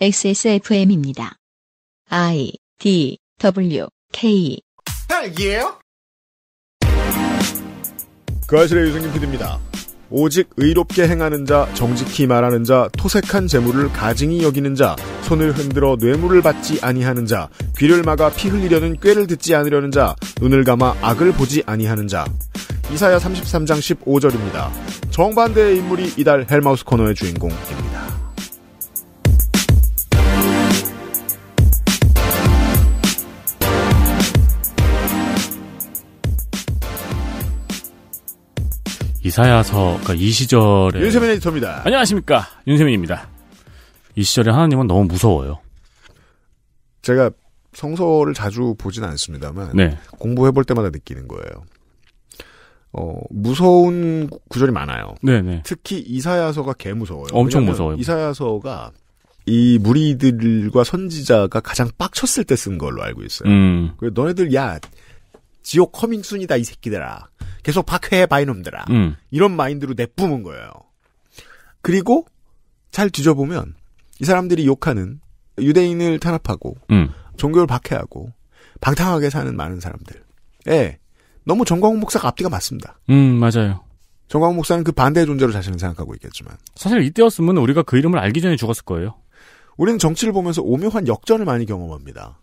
XSFM입니다. I D W K. 그 아실의 유승균 PD입니다. 오직 의롭게 행하는 자, 정직히 말하는 자, 토색한 재물을 가증히 여기는 자, 손을 흔들어 뇌물을 받지 아니하는 자, 귀를 막아 피 흘리려는 꾀를 듣지 않으려는 자, 눈을 감아 악을 보지 아니하는 자. 이사야 33장 15절입니다. 정반대의 인물이 이달 헬마우스 코너의 주인공입니다. 이사야서가 그러니까 이 시절에 윤세민 에디터입니다. 안녕하십니까 윤세민입니다. 이 시절에 하나님은 너무 무서워요. 제가 성서를 자주 보진 않습니다만 네. 공부해 볼 때마다 느끼는 거예요. 어, 무서운 구절이 많아요. 네네. 네. 특히 이사야서가 개 무서워요. 엄청 무서워요. 이사야서가 이 무리들과 선지자가 가장 빡쳤을 때 쓴 걸로 알고 있어요. 음. 너네들 야 지옥 커밍순이다 이 새끼들아. 계속 박해해 봐 이놈들아. 음. 이런 마인드로 내뿜은 거예요. 그리고 잘 뒤져보면 이 사람들이 욕하는 유대인을 탄압하고 음. 종교를 박해하고 방탕하게 사는 많은 사람들. 예. 너무 정광훈 목사가 앞뒤가 맞습니다. 음, 맞아요. 정광훈 목사는 그 반대의 존재로 자신을 생각하고 있겠지만. 사실 이때였으면 우리가 그 이름을 알기 전에 죽었을 거예요. 우리는 정치를 보면서 오묘한 역전을 많이 경험합니다.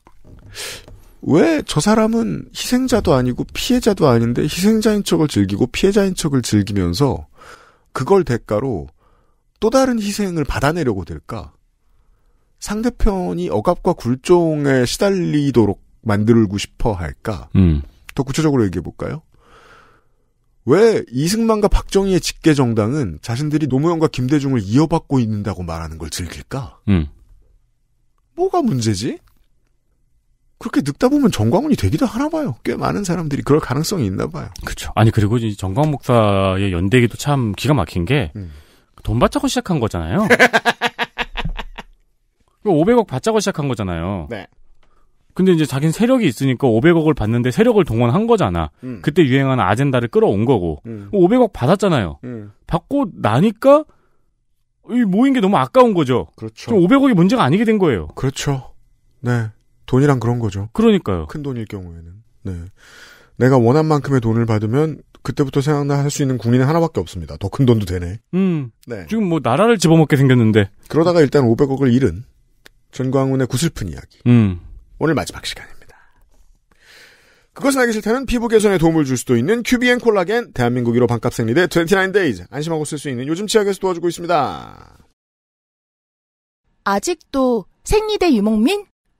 왜저 사람은 희생자도 아니고 피해자도 아닌데 희생자인 척을 즐기고 피해자인 척을 즐기면서 그걸 대가로 또 다른 희생을 받아내려고 될까? 상대편이 억압과 굴종에 시달리도록 만들고 싶어 할까? 음. 더 구체적으로 얘기해 볼까요? 왜 이승만과 박정희의 직계 정당은 자신들이 노무현과 김대중을 이어받고 있는다고 말하는 걸 즐길까? 음. 뭐가 문제지? 그렇게 늙다 보면 정광훈이 되기도 하나 봐요. 꽤 많은 사람들이 그럴 가능성이 있나 봐요. 그렇죠. 아니 그리고 이 정광 목사의 연대기도 참 기가 막힌 게돈 음. 받자고 시작한 거잖아요. 500억 받자고 시작한 거잖아요. 네. 근데 이제 자기는 세력이 있으니까 500억을 받는데 세력을 동원한 거잖아. 음. 그때 유행하는 아젠다를 끌어온 거고. 음. 500억 뭐 받았잖아요. 음. 받고 나니까 이 모인 게 너무 아까운 거죠. 그렇죠. 500억이 문제가 아니게 된 거예요. 그렇죠. 네. 돈이랑 그런 거죠. 그러니까요. 큰 돈일 경우에는. 네. 내가 원한 만큼의 돈을 받으면 그때부터 생각할 나수 있는 국민은 하나밖에 없습니다. 더 큰 돈도 되네. 음. 네. 지금 뭐 나라를 집어먹게 생겼는데. 그러다가 일단 500억을 잃은 전광훈의 구슬픈 이야기. 음. 오늘 마지막 시간입니다. 그것은 알기 싫다는 피부 개선에 도움을 줄 수도 있는 큐비앤 콜라겐 대한민국 1호 반값 생리대 29데이즈 안심하고 쓸 수 있는 요즘 치약에서 도와주고 있습니다. 아직도 생리대 유목민?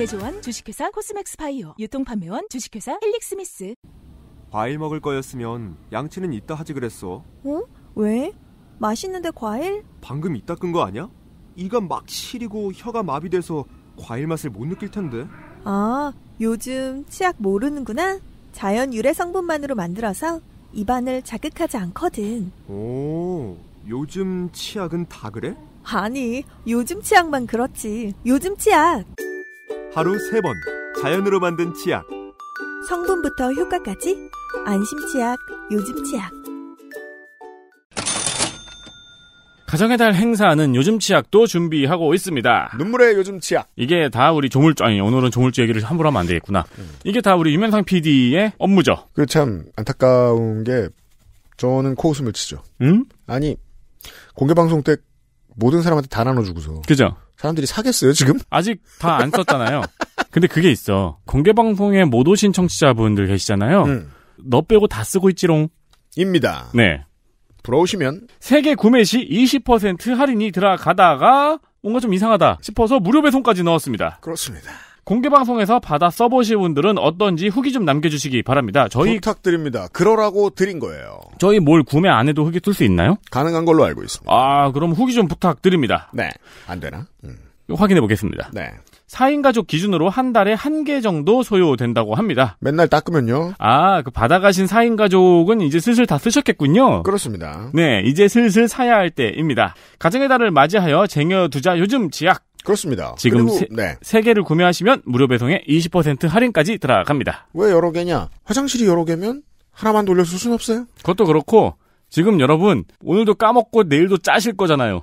제조원 주식회사 코스맥스 바이오 유통판매원 주식회사 헬릭스미스 과일 먹을 거였으면 양치는 이따 하지 그랬어 어? 왜? 맛있는데 과일? 방금 이따 끈 거 아니야? 이가 막 시리고 혀가 마비돼서 과일 맛을 못 느낄 텐데 아 요즘 치약 모르는구나 자연 유래 성분만으로 만들어서 입안을 자극하지 않거든 오 요즘 치약은 다 그래? 아니, 요즘 치약만 그렇지. 요즘 치약! 하루 3번 자연으로 만든 치약 성분부터 효과까지 안심치약, 요즘치약 가정의 달 행사는 요즘 치약도 준비하고 있습니다. 눈물의 요즘 치약. 이게 다 우리 조물주, 아니, 오늘은 조물주 얘기를 함부로 하면 안 되겠구나. 음. 이게 다 우리 유면상 PD의 업무죠. 그 참 안타까운 게, 저는 코웃음을 치죠. 음? 아니, 공개방송 때 모든 사람한테 다 나눠주고서. 그죠? 사람들이 사겠어요, 지금? 아직 다 안 썼잖아요. 근데 그게 있어. 공개방송에 못 오신 청취자분들 계시잖아요. 음. 너 빼고 다 쓰고 있지롱. 입니다. 네. 부러우시면. 세계 구매 시 20% 할인이 들어가다가 뭔가 좀 이상하다 싶어서 무료 배송까지 넣었습니다. 그렇습니다. 공개 방송에서 받아 써보실 분들은 어떤지 후기 좀 남겨주시기 바랍니다. 저희 부탁드립니다. 그러라고 드린 거예요. 저희 뭘 구매 안 해도 후기 쓸수 있나요? 가능한 걸로 알고 있습니다. 아 그럼 후기 좀 부탁드립니다. 네, 안 되나? 음. 확인해 보겠습니다. 네. 4인 가족 기준으로 한 달에 한 개 정도 소요된다고 합니다. 맨날 닦으면요? 아, 그 받아가신 4인 가족은 이제 슬슬 다 쓰셨겠군요. 그렇습니다. 네, 이제 슬슬 사야 할 때입니다. 가정의 달을 맞이하여 쟁여두자 요즘 지약. 그렇습니다. 지금 그리고, 세, 네. 3개를 구매하시면 무료 배송에 20% 할인까지 들어갑니다. 왜 여러 개냐? 화장실이 여러 개면 하나만 돌려줄 순 없어요? 그것도 그렇고 지금 여러분 오늘도 까먹고 내일도 짜실 거잖아요.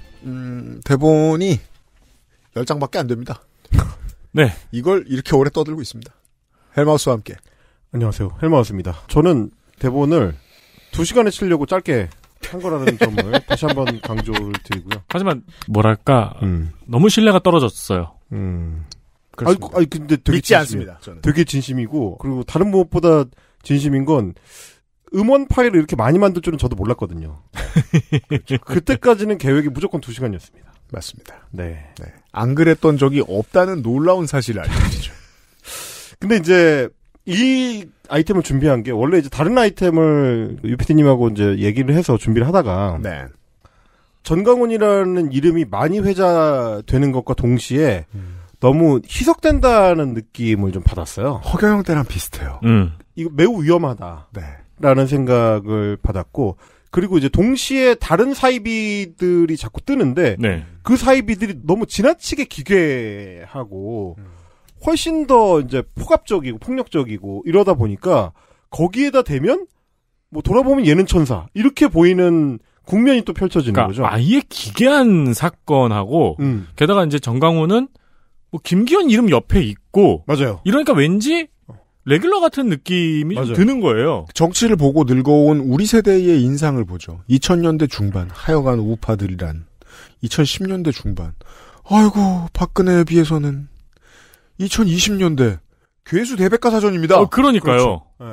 음, 대본이 10장밖에 안 됩니다. 네. 이걸 이렇게 오래 떠들고 있습니다. 헬마우스와 함께. 안녕하세요. 헬마우스입니다. 저는 대본을 2시간에 치려고 짧게 한 거라는 점을 다시 한 번 강조를 드리고요. 하지만 뭐랄까 음. 너무 신뢰가 떨어졌어요. 음. 아니, 아니 근데 되게 믿지 진심 않습니다. 저는. 되게 진심이고 그리고 다른 무엇보다 진심인 건 음원 파일을 이렇게 많이 만들 줄은 저도 몰랐거든요. 그때까지는 계획이 무조건 2시간이었습니다. 맞습니다. 네. 네. 안 그랬던 적이 없다는 놀라운 사실을 알려주시죠. 근데 이제 이 아이템을 준비한 게 원래 이제 다른 아이템을 유피디님하고 이제 얘기를 해서 준비를 하다가 네. 전광훈이라는 이름이 많이 회자되는 것과 동시에 음. 너무 희석된다는 느낌을 좀 받았어요. 허경영 때랑 비슷해요. 음. 이거 매우 위험하다. 네. 라는 생각을 받았고, 그리고 이제 동시에 다른 사이비들이 자꾸 뜨는데, 네. 그 사이비들이 너무 지나치게 기괴하고, 음. 훨씬 더 이제 폭압적이고 폭력적이고 이러다 보니까, 거기에다 대면, 뭐 돌아보면 얘는 천사. 이렇게 보이는 국면이 또 펼쳐지는 그러니까 거죠. 아예 기괴한 사건하고, 음. 게다가 이제 정강호는 뭐 김기현 이름 옆에 있고 맞아요. 이러니까 왠지 레귤러 같은 느낌이 드는 거예요. 정치를 보고 늙어온 우리 세대의 인상을 보죠. 2000년대 중반 하여간 우파들이란 2010년대 중반 아이고 박근혜에 비해서는 2020년대 괴수 대백과사전입니다. 어, 그러니까요. 그렇죠. 네.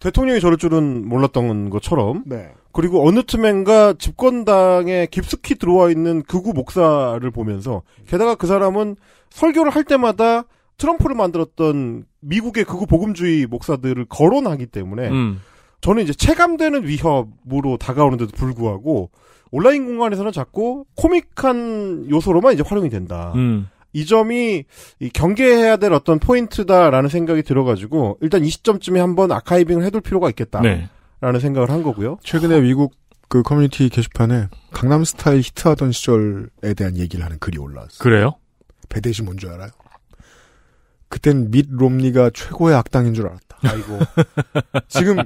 대통령이 저럴 줄은 몰랐던 것처럼. 네. 그리고 어느 틈엔가 집권당에 깊숙이 들어와 있는 극우 목사를 보면서 게다가 그 사람은 설교를 할 때마다 트럼프를 만들었던 미국의 극우 복음주의 목사들을 거론하기 때문에 음. 저는 이제 체감되는 위협으로 다가오는데도 불구하고 온라인 공간에서는 자꾸 코믹한 요소로만 이제 활용이 된다. 음. 이 점이 이 경계해야 될 어떤 포인트다라는 생각이 들어가지고 일단 이 시점쯤에 한번 아카이빙을 해둘 필요가 있겠다라는 네. 생각을 한 거고요. 최근에 미국 그 커뮤니티 게시판에 강남 스타일 히트하던 시절에 대한 얘기를 하는 글이 올라왔어요. 그래요? 배대신 뭔줄 알아요? 그땐 밑 롬니가 최고의 악당인 줄 알았다. 아이고. 지금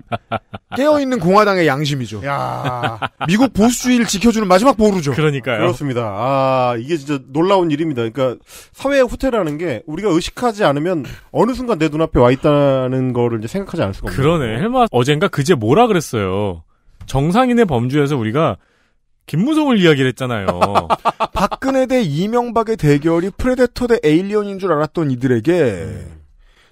깨어있는 공화당의 양심이죠. 야 미국 보수주의를 지켜주는 마지막 보루죠. 그러니까요. 그렇습니다. 아, 이게 진짜 놀라운 일입니다. 그러니까 사회의 후퇴라는 게 우리가 의식하지 않으면 어느 순간 내 눈앞에 와 있다는 거를 이제 생각하지 않을 수가 없어요. 그러네. 헬마 어젠가 그제 뭐라 그랬어요. 정상인의 범주에서 우리가 김무성을 이야기를 했잖아요. 박근혜 대 이명박의 대결이 프레데터 대 에일리언인 줄 알았던 이들에게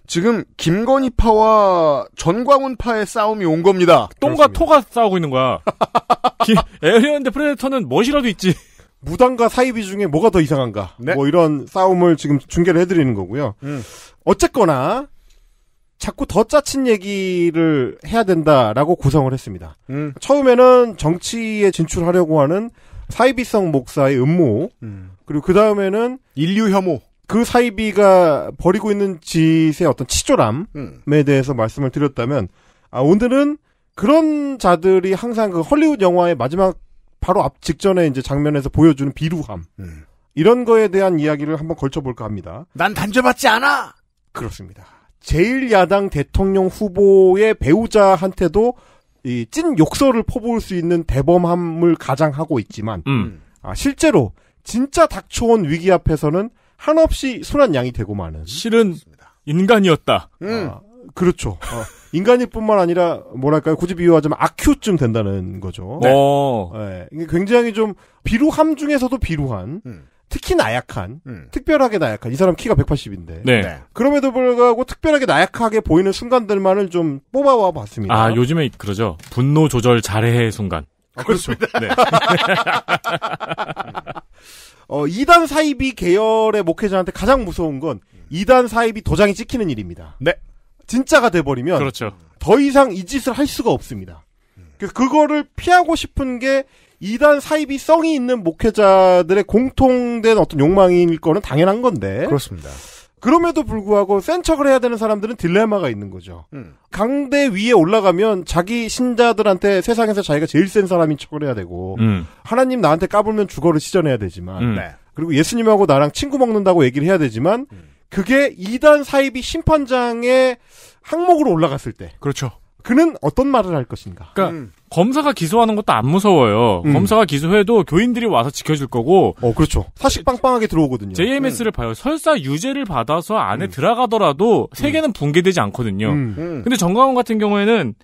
지금 김건희파와 전광훈파의 싸움이 온 겁니다. 똥과 그렇습니다. 토가 싸우고 있는 거야. 에일리언 대 프레데터는 멋이라도 있지. 무당과 사이비 중에 뭐가 더 이상한가? 네. 뭐 이런 싸움을 지금 중계를 해드리는 거고요. 음. 어쨌거나 자꾸 더 짜친 얘기를 해야 된다라고 구성을 했습니다. 음. 처음에는 정치에 진출하려고 하는 사이비성 목사의 음모, 음. 그리고 그 다음에는 인류 혐오. 그 사이비가 버리고 있는 짓의 어떤 치졸함에 음. 대해서 말씀을 드렸다면, 아, 오늘은 그런 자들이 항상 그 헐리우드 영화의 마지막 바로 앞 직전에 이제 장면에서 보여주는 비루함. 음. 이런 거에 대한 이야기를 한번 걸쳐볼까 합니다. 난 단죄받지 않아! 그렇습니다. 제일야당 대통령 후보의 배우자한테도 이 찐 욕설을 퍼부을 수 있는 대범함을 가장하고 있지만 음. 아, 실제로 진짜 닥쳐온 위기 앞에서는 한없이 순한 양이 되고 많은 실은 인간이었다. 아, 음. 아, 그렇죠. 어, 인간일 뿐만 아니라 뭐랄까요 굳이 비유하자면 악큐쯤 된다는 거죠. 어. 네. 네. 굉장히 좀 비루함 중에서도 비루한 음. 특히 나약한, 음. 특별하게 나약한, 이 사람 키가 180인데. 네. 네. 그럼에도 불구하고 특별하게 나약하게 보이는 순간들만을 좀 뽑아와 봤습니다. 아, 요즘에 그러죠. 분노 조절 잘해 순간. 아, 그렇습니다. 네. 어, 2단 사이비 계열의 목회자한테 가장 무서운 건 2단 사이비 도장이 찍히는 일입니다. 네. 진짜가 돼버리면. 그렇죠. 더 이상 이 짓을 할 수가 없습니다. 그래서 그거를 피하고 싶은 게 이단 사이비 성이 있는 목회자들의 공통된 어떤 욕망일 거는 당연한 건데. 그렇습니다. 그럼에도 불구하고 센 척을 해야 되는 사람들은 딜레마가 있는 거죠. 음. 강대 위에 올라가면 자기 신자들한테 세상에서 자기가 제일 센 사람인 척을 해야 되고 음. 하나님 나한테 까불면 죽어를 시전해야 되지만 음. 네. 그리고 예수님하고 나랑 친구 먹는다고 얘기를 해야 되지만 음. 그게 이단 사이비 심판장의 항목으로 올라갔을 때 그렇죠. 그는 어떤 말을 할 것인가. 그러니까 음. 검사가 기소하는 것도 안 무서워요. 음. 검사가 기소해도 교인들이 와서 지켜줄 거고. 어, 그렇죠. 사실 빵빵하게 들어오거든요. JMS를 음. 봐요. 설사 유죄를 받아서 안에 음. 들어가더라도 세계는 음. 붕괴되지 않거든요. 음. 근데 정광훈 같은 경우에는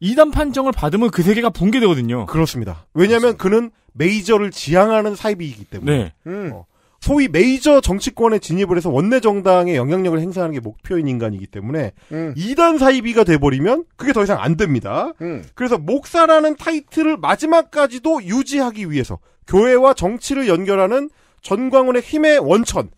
이단 판정을 받으면 그 세계가 붕괴되거든요. 그렇습니다. 왜냐하면 그렇습니다. 그는 메이저를 지향하는 사이비이기 때문에. 네. 어. 소위 메이저 정치권에 진입을 해서 원내 정당의 영향력을 행사하는 게 목표인 인간이기 때문에 음. 2단 사이비가 돼버리면 그게 더 이상 안 됩니다. 음. 그래서 목사라는 타이틀을 마지막까지도 유지하기 위해서 교회와 정치를 연결하는 전광훈의 힘의 원천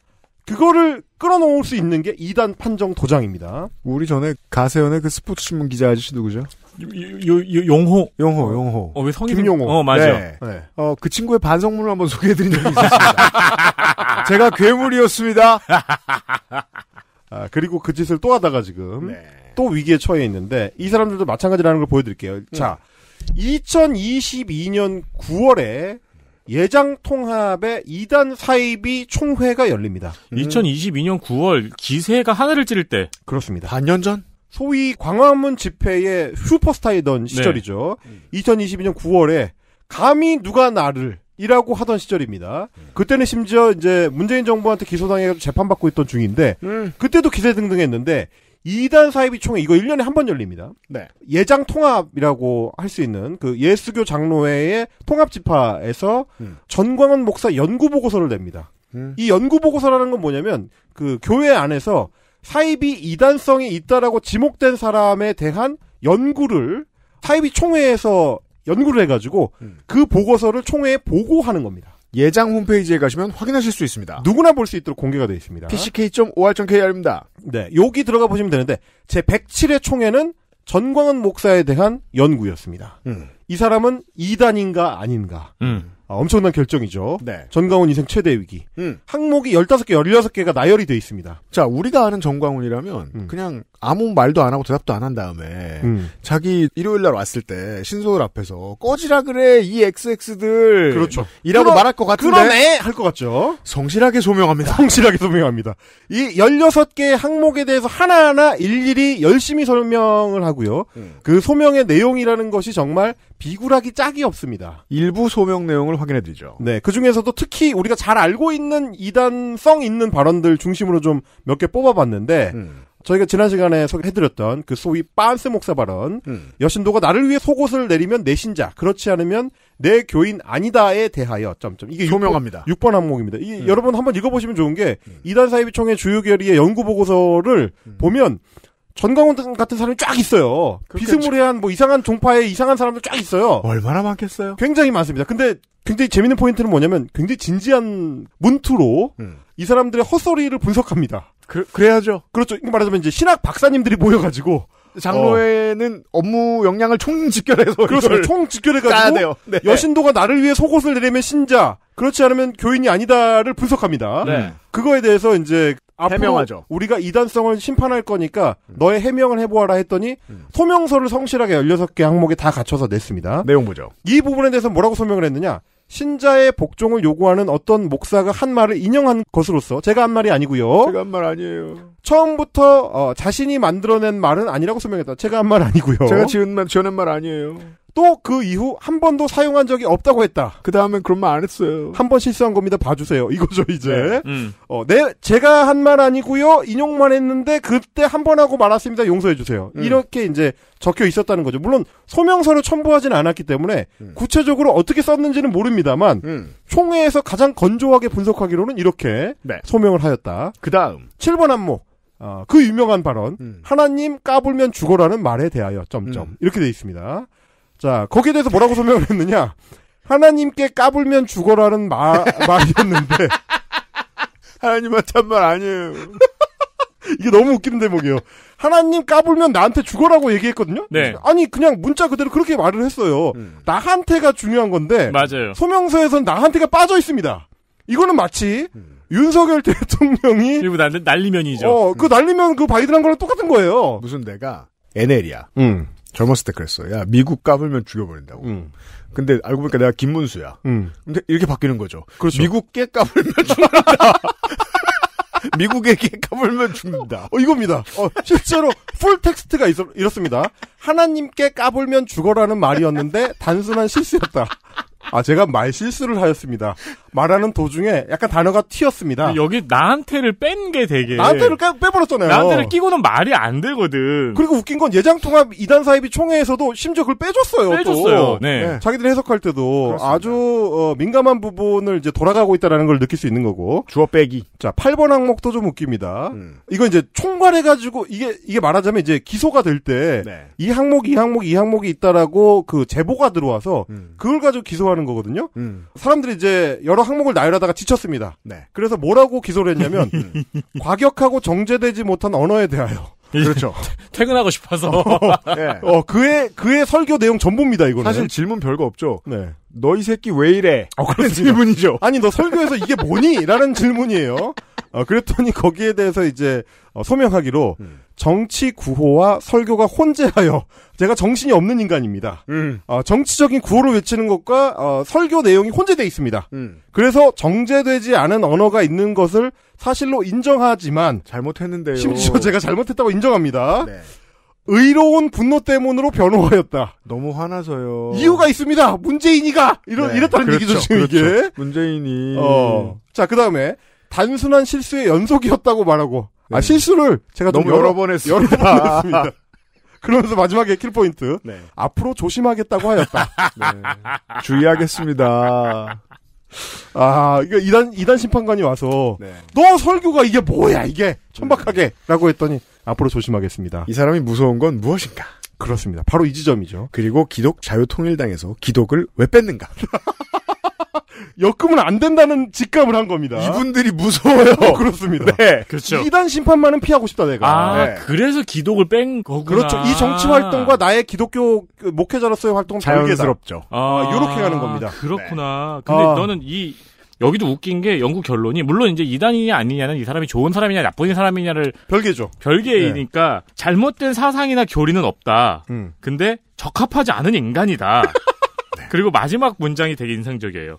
그거를 끌어놓을 수 있는 게 2단 판정 도장입니다. 우리 전에 가세연의 그 스포츠 신문 기자 아저씨 누구죠? 요, 요, 용호. 용호, 용호. 어, 왜 성이 김용호. 어, 맞아요. 네. 네. 어, 그 친구의 반성문을 한번 소개해드린 적이 있었습니다. 제가 괴물이었습니다. 아, 그리고 그 짓을 또 하다가 지금 네. 또 위기에 처해 있는데 이 사람들도 마찬가지라는 걸 보여드릴게요. 음. 자, 2022년 9월에 예장 통합의 2단 사이비 총회가 열립니다. 음. 2022년 9월 기세가 하늘을 찌를 때. 그렇습니다. 반년 전? 소위 광화문 집회의 슈퍼스타이던 시절이죠. 네. 2022년 음. 9월에 감히 누가 나를 이라고 하던 시절입니다. 그때는 심지어 이제 문재인 정부한테 기소당해서 재판받고 있던 중인데 음. 그때도 기세 등등했는데 이단 사이비 총회 이거 1년에 한 번 열립니다. 네. 예장 통합이라고 할 수 있는 그 예수교 장로회의 통합 집화에서 음. 전광훈 목사 연구 보고서를 냅니다. 음. 이 연구 보고서라는 건 뭐냐면 그 교회 안에서 사이비 이단성이 있다라고 지목된 사람에 대한 연구를 사이비 총회에서 연구를 해가지고 음. 그 보고서를 총회에 보고하는 겁니다. 예장 홈페이지에 가시면 확인하실 수 있습니다. 누구나 볼 수 있도록 공개가 되어 있습니다. pck.or.kr입니다. 네, 여기 들어가 보시면 되는데 제 107회 총회는 전광훈 목사에 대한 연구였습니다. 음. 이 사람은 이단인가 아닌가. 음. 아, 엄청난 결정이죠. 네. 전광훈 인생 최대 위기. 음. 항목이 15개, 16개가 나열이 돼 있습니다. 자, 우리가 아는 전광훈이라면 음. 그냥 아무 말도 안 하고 대답도 안 한 다음에 음. 자기 일요일 날 왔을 때 신소울 앞에서 꺼지라 그래 이 XX들 그렇죠. 이라고 그러, 말할 것 같은데 그러네 할 것 같죠. 성실하게 소명합니다. 성실하게 소명합니다. 이 16개 항목에 대해서 하나하나 일일이 열심히 설명을 하고요. 음. 그 소명의 내용이라는 것이 정말 비굴하기 짝이 없습니다. 일부 소명 내용을 확인해 드리죠. 네, 그 중에서도 특히 우리가 잘 알고 있는 이단성 있는 발언들 중심으로 좀 몇 개 뽑아봤는데 음. 저희가 지난 시간에 소개해드렸던 그 소위 빤스 목사 발언, 음. 여신도가 나를 위해 속옷을 내리면 내 신자, 그렇지 않으면 내 교인 아니다에 대하여 점점 이게 소명합니다. 6번, 6번 항목입니다. 이, 음. 여러분 한번 읽어보시면 좋은 게 음. 이단 사이비총회 주요 결의의 연구 보고서를 음. 보면 전광훈 같은 사람이 쫙 있어요. 비스무리한 뭐 이상한 종파에 이상한 사람들 쫙 있어요. 얼마나 많겠어요? 굉장히 많습니다. 근데 굉장히 재밌는 포인트는 뭐냐면 굉장히 진지한 문투로 음. 이 사람들의 헛소리를 분석합니다. 그, 그래야죠. 그렇죠. 말하자면 이제 신학 박사님들이 모여가지고 그 장로회는 어. 업무 역량을 총 집결해서 그렇죠. 총 집결해가지고 네. 여신도가 나를 위해 속옷을 내리면 신자, 그렇지 않으면 교인이 아니다를 분석합니다. 네. 음. 그거에 대해서 이제 해명하죠. 우리가 이단성을 심판할 거니까 음. 너의 해명을 해보아라 했더니 음. 소명서를 성실하게 16개 항목에 다 갖춰서 냈습니다. 내용 보죠. 이 부분에 대해서 뭐라고 소명을 했느냐. 신자의 복종을 요구하는 어떤 목사가 한 말을 인용한 것으로서 제가 한 말이 아니고요. 제가 한 말 아니에요. 처음부터 어, 자신이 만들어낸 말은 아니라고 소명했다. 제가 한 말 아니고요. 제가 지은 말, 지어낸 말 아니에요. 또그 이후 한 번도 사용한 적이 없다고 했다. 그 다음엔 그런 말 안 했어요. 한 번 실수한 겁니다. 봐주세요. 이거죠 이제. 네. 음. 어, 내 네, 제가 한 말 아니고요. 인용만 했는데 그때 한 번 하고 말았습니다. 용서해 주세요. 음. 이렇게 이제 적혀 있었다는 거죠. 물론 소명서를 첨부하지는 않았기 때문에 음. 구체적으로 어떻게 썼는지는 모릅니다만 음. 총회에서 가장 건조하게 분석하기로는 이렇게 네. 소명을 하였다. 그 다음 7번 안목. 어, 그 유명한 발언 음. 하나님 까불면 죽어라는 말에 대하여 점점 음. 이렇게 돼 있습니다. 자, 거기에 대해서 뭐라고 설명을 했느냐. 하나님께 까불면 죽어라는 말, 말이었는데. 하나님한테 한 말 아니에요. 이게 너무 웃기는 대목이에요. 하나님 까불면 나한테 죽어라고 얘기했거든요. 네. 아니 그냥 문자 그대로 그렇게 말을 했어요. 음. 나한테가 중요한 건데 맞아요. 소명서에선 나한테가 빠져 있습니다. 이거는 마치 음. 윤석열 대통령이 일부 날, 난리면이죠. 어, 그 난리면 그 바이든 한 거랑 똑같은 거예요. 무슨 내가 NL이야. 음. 젊었을 때 그랬어. 야, 미국 까불면 죽여버린다고. 음. 근데 알고 보니까 내가 김문수야. 음. 근데 이렇게 바뀌는 거죠. 그렇죠. 미국께 까불면 죽는다. 미국에게 까불면 죽는다. 어, 이겁니다. 어, 실제로 풀 텍스트가 이렇습니다. 하나님께 까불면 죽어라는 말이었는데 단순한 실수였다. 아, 제가 말 실수를 하였습니다. 말하는 도중에 약간 단어가 튀었습니다. 여기 나한테를 뺀 게 되게. 나한테를 깨, 빼버렸잖아요. 나한테를 끼고는 말이 안 되거든. 그리고 웃긴 건 예장통합 이단 사이비 총회에서도 심지어 그걸 빼줬어요. 빼줬어요. 또. 네. 네. 자기들이 해석할 때도 그렇습니다. 아주 어, 민감한 부분을 이제 돌아가고 있다는걸 느낄 수 있는 거고. 주어 빼기. 자, 8번 항목도 좀 웃깁니다. 음. 이거 이제 총괄해가지고 이게 이게 말하자면 이제 기소가 될 때이 네. 항목, 이 항목, 이 항목이 있다라고 그 제보가 들어와서 음. 그걸 가지고 기소하는 거거든요. 음. 사람들이 이제 여러 항목을 나열하다가 지쳤습니다. 네. 그래서 뭐라고 기소를 했냐면 과격하고 정제되지 못한 언어에 대하여. 예. 그렇죠. 퇴근하고 싶어서. 어, 예. 어, 그의 그의 설교 내용 전부입니다 이거는. 사실 질문 별거 없죠. 네. 너이 새끼 왜 이래? 어, 그런 질문이죠. 아니 너 설교에서 이게 뭐니?라는 질문이에요. 어, 그랬더니 거기에 대해서 이제 어, 소명하기로 음. 정치 구호와 설교가 혼재하여 제가 정신이 없는 인간입니다. 음. 어, 정치적인 구호를 외치는 것과 어, 설교 내용이 혼재되어 있습니다. 음. 그래서 정제되지 않은 언어가 있는 것을 사실로 인정하지만 잘못했는데요. 심지어 제가 잘못했다고 인정합니다. 네. 의로운 분노 때문으로 변호하였다. 너무 화나서요. 이유가 있습니다. 문재인이가 이런 네. 이렇다는 그렇죠. 얘기죠 지금 그렇죠. 이게 문재인이. 어. 자그 다음에 단순한 실수의 연속이었다고 말하고 아, 네. 실수를 제가 너무 여러, 여러, 번 했습니다. 여러 번 했습니다. 그러면서 마지막에 킬포인트. 네. 앞으로 조심하겠다고 하였다. 네. 주의하겠습니다. 아, 이거 이단, 이단 심판관이 와서, 네. 너 설교가 이게 뭐야, 이게! 천박하게! 네. 라고 했더니, 앞으로 조심하겠습니다. 이 사람이 무서운 건 무엇인가? 그렇습니다. 바로 이 지점이죠. 그리고 기독 자유통일당에서 기독을 왜 뺐는가? 역금은 안 된다는 직감을 한 겁니다. 이분들이 무서워요. 어, 그렇습니다. 네. 그렇죠. 이단 심판만은 피하고 싶다 내가. 아, 네. 그래서 기독을 뺀 거구나. 그렇죠. 이 정치 활동과 나의 기독교 그 목회자로서의 활동은 자연스럽죠. 아, 이렇게 아, 가는 겁니다. 그렇구나. 네. 근데 아. 너는 이 여기도 웃긴 게 영국 결론이 물론 이제 이단이냐 아니냐는 이 사람이 좋은 사람이냐 나쁜 사람이냐를 별개죠. 별개이니까 네. 잘못된 사상이나 교리는 없다. 음. 근데 적합하지 않은 인간이다. 네. 그리고 마지막 문장이 되게 인상적이에요.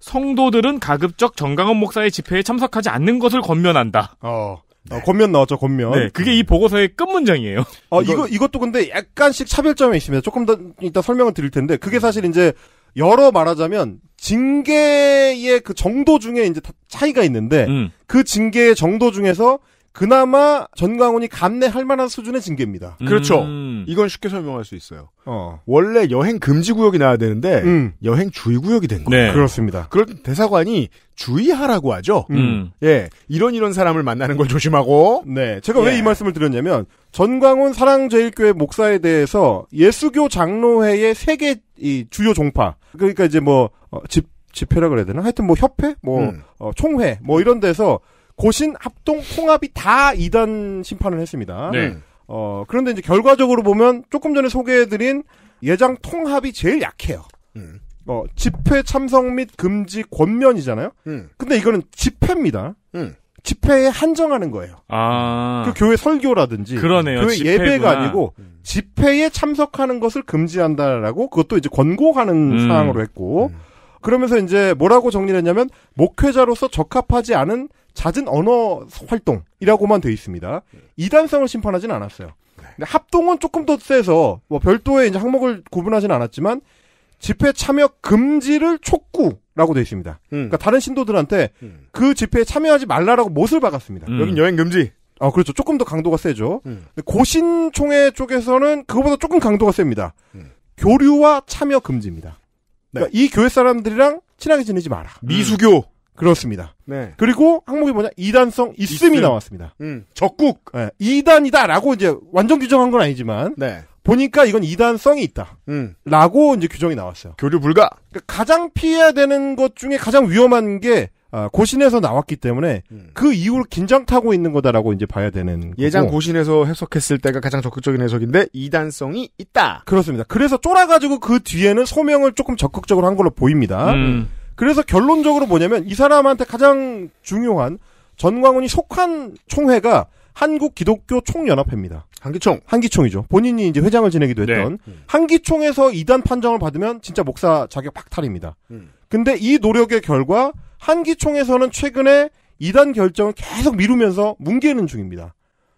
성도들은 가급적 정강원 목사의 집회에 참석하지 않는 것을 권면한다. 어. 어 네. 어, 권면 나왔죠, 권면. 네, 그게 이 보고서의 끝 문장이에요. 어, 이거, 이것도 근데 약간씩 차별점이 있습니다. 조금 더 이따 설명을 드릴 텐데, 그게 사실 이제, 여러 말하자면, 징계의 그 정도 중에 이제 차이가 있는데, 음. 그 징계의 정도 중에서 그나마 전광훈이 감내할 만한 수준의 징계입니다. 음. 그렇죠. 음. 이건 쉽게 설명할 수 있어요. 어. 원래 여행 금지 구역이 나야 되는데 음. 여행 주의 구역이 된 거예요. 네. 그렇습니다. 그럴 대사관이 주의하라고 하죠. 음. 음. 예, 이런 이런 사람을 만나는 걸 조심하고. 네, 제가 예. 왜이 말씀을 드렸냐면 전광훈 사랑제일교회 목사에 대해서 예수교 장로회의 세계 이 주요 종파 그러니까 이제 뭐 어, 집회라 그래야 되나? 하여튼 뭐 협회, 뭐 음. 어, 총회, 뭐 이런 데서 고신 합동 통합이 다이단 심판을 했습니다. 네. 어, 그런데 이제 결과적으로 보면 조금 전에 소개해드린 예장 통합이 제일 약해요. 음. 어, 집회 참석 및 금지 권면이잖아요. 음. 근데 이거는 집회입니다. 음. 집회에 한정하는 거예요. 아. 그 교회 설교라든지 그러네요. 교회 집회구나. 예배가 아니고 음. 집회에 참석하는 것을 금지한다라고 그것도 이제 권고하는 음. 사항으로 했고 음. 그러면서 이제 뭐라고 정리했냐면 를 목회자로서 적합하지 않은 잦은 언어 활동이라고만 돼 있습니다. 네. 이단성을 심판하진 않았어요. 네. 근데 합동은 조금 더 세서 뭐 별도의 이제 항목을 구분하진 않았지만 집회 참여 금지를 촉구라고 돼 있습니다. 음. 그러니까 다른 신도들한테 음. 그 집회에 참여하지 말라라고 못을 박았습니다. 음. 여긴 여행 금지. 아 그렇죠. 조금 더 강도가 세죠. 음. 고신총회 쪽에서는 그거보다 조금 강도가 셉니다. 음. 교류와 참여 금지입니다. 네. 그러니까 이 교회 사람들이랑 친하게 지내지 마라. 미수교. 그렇습니다. 네. 그리고 항목이 뭐냐? 이단성 있음이 있음. 나왔습니다. 음, 적국. 네, 이단이다라고 이제 완전 규정한 건 아니지만 네. 보니까 이건 이단성이 있다. 음. 라고 이제 규정이 나왔어요. 교류 불가. 그러니까 가장 피해야 되는 것 중에 가장 위험한 게 아, 고신에서 나왔기 때문에 음. 그 이후로 긴장 타고 있는 거다라고 이제 봐야 되는 예장 거고. 고신에서 해석했을 때가 가장 적극적인 해석인데 이단성이 있다. 그렇습니다. 그래서 쫄아가지고 그 뒤에는 소명을 조금 적극적으로 한 걸로 보입니다. 음. 그래서 결론적으로 뭐냐면 이 사람한테 가장 중요한 전광훈이 속한 총회가 한국 기독교 총연합회입니다. 한기총. 한기총이죠. 본인이 이제 회장을 지내기도 네. 했던 네. 한기총에서 이단 판정을 받으면 진짜 목사 자격 박탈입니다. 음. 근데 이 노력의 결과 한기총에서는 최근에 이단 결정을 계속 미루면서 뭉개는 중입니다.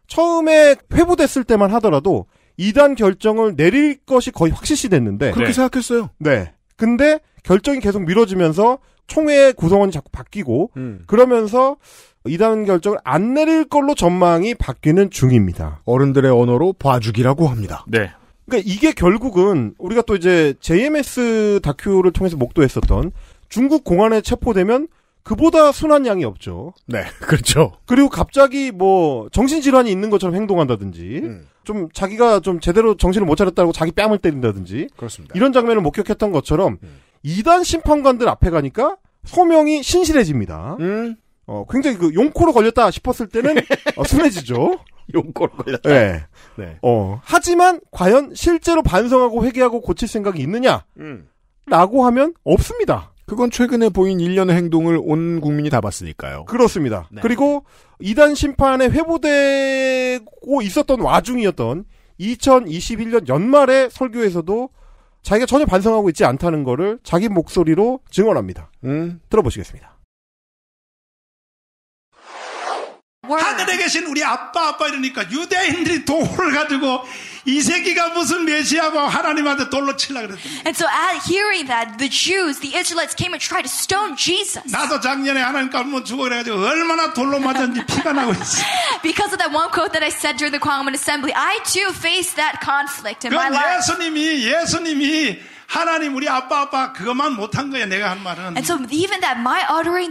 처음에 회부됐을 때만 하더라도 이단 결정을 내릴 것이 거의 확실시 됐는데 그렇게 네. 생각했어요. 네. 근데 결정이 계속 미뤄지면서 총회 구성원이 자꾸 바뀌고 음. 그러면서 이단 결정을 안 내릴 걸로 전망이 바뀌는 중입니다. 어른들의 언어로 봐주기라고 합니다. 네. 그러니까 이게 결국은 우리가 또 이제 JMS 다큐를 통해서 목도했었던 중국 공안에 체포되면 그보다 순한 양이 없죠. 네, 그렇죠. 그리고 갑자기 뭐 정신질환이 있는 것처럼 행동한다든지 음. 좀 자기가 좀 제대로 정신을 못 차렸다고 자기 뺨을 때린다든지 그렇습니다. 이런 장면을 목격했던 것처럼 음. 이 2단 심판관들 앞에 가니까 소명이 신실해집니다. 음. 어, 굉장히 그 용코로 걸렸다 싶었을 때는 어, 순해지죠. 용코로 걸렸다. 네. 네. 어, 하지만 과연 실제로 반성하고 회개하고 고칠 생각이 있느냐? 라고 하면 없습니다. 그건 최근에 보인 일련의 행동을 온 국민이 다 봤으니까요. 그렇습니다. 네. 그리고 이단 심판에 회부되고 있었던 와중이었던 2021년 연말에 설교에서도 자기가 전혀 반성하고 있지 않다는 거를 자기 목소리로 증언합니다. 음. 들어보시겠습니다. 하늘에 계신 우리 아빠 아빠 이러니까 유대인들이 돌을 가지고 이 새끼가 무슨 메시아고 하나님한테 돌로 치려 그랬더니. And so at hearing that, the Jews, the Israelites came and tried to stone Jesus. 나도 작년에 하나님 가면 죽어 그래가지고 얼마나 돌로 맞았는지 피가 나고 있어. Because of that one quote that I said during the Kwangman Assembly, I too faced that conflict in my life. 예수님이 예수님이 하나님 우리 아빠 아빠 그것만 못한 거야 내가 한 말은. And so even that my uttering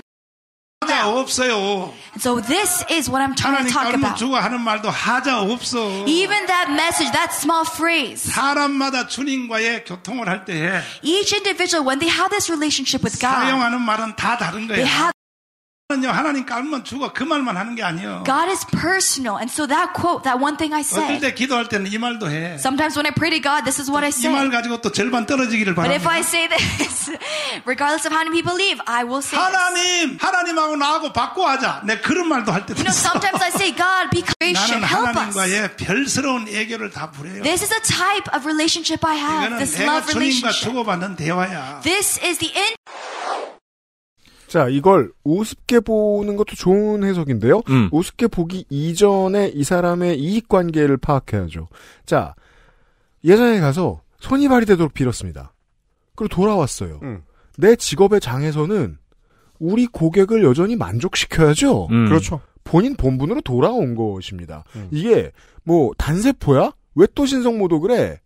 하자 about. 없어요. So this is what I'm trying to talk about. 주고 하는 말도 하자 없어. Even that message, that small phrase. 사람마다 주님과의 교통을 할 때, each individual when they have this relationship with God, 사용하는 말은 다 다른 거예요. They have 하나님께 알면 주고 그 말만 하는 게 아니에요. God is personal, and so that quote, that one thing I said. 어떨 때 기도할 때는 이 말도 해. Sometimes when I pray to God, this is what I say. 이말 가지고 또 절반 떨어지기를 바랍니다. But if I say this, regardless of how many people leave, I will say. 하나님, this. 하나님하고 나하고 바꿔하자. 내 그런 말도 할 때도. You know, sometimes I say, God, be gracious, help us. 나는 하나님과의 별스러운 애교를 다 부려요. This is a type of relationship I have. This love relationship. 주고받는 대화야. This is the end. 자, 이걸 우습게 보는 것도 좋은 해석인데요. 음. 우습게 보기 이전에 이 사람의 이익 관계를 파악해야죠. 자, 예전에 가서 손이 발이 되도록 빌었습니다. 그리고 돌아왔어요. 음. 내 직업의 장에서는 우리 고객을 여전히 만족시켜야죠. 음. 그렇죠. 본인 본분으로 돌아온 것입니다. 음. 이게 뭐 단세포야? 왜 또 신성모독을 해?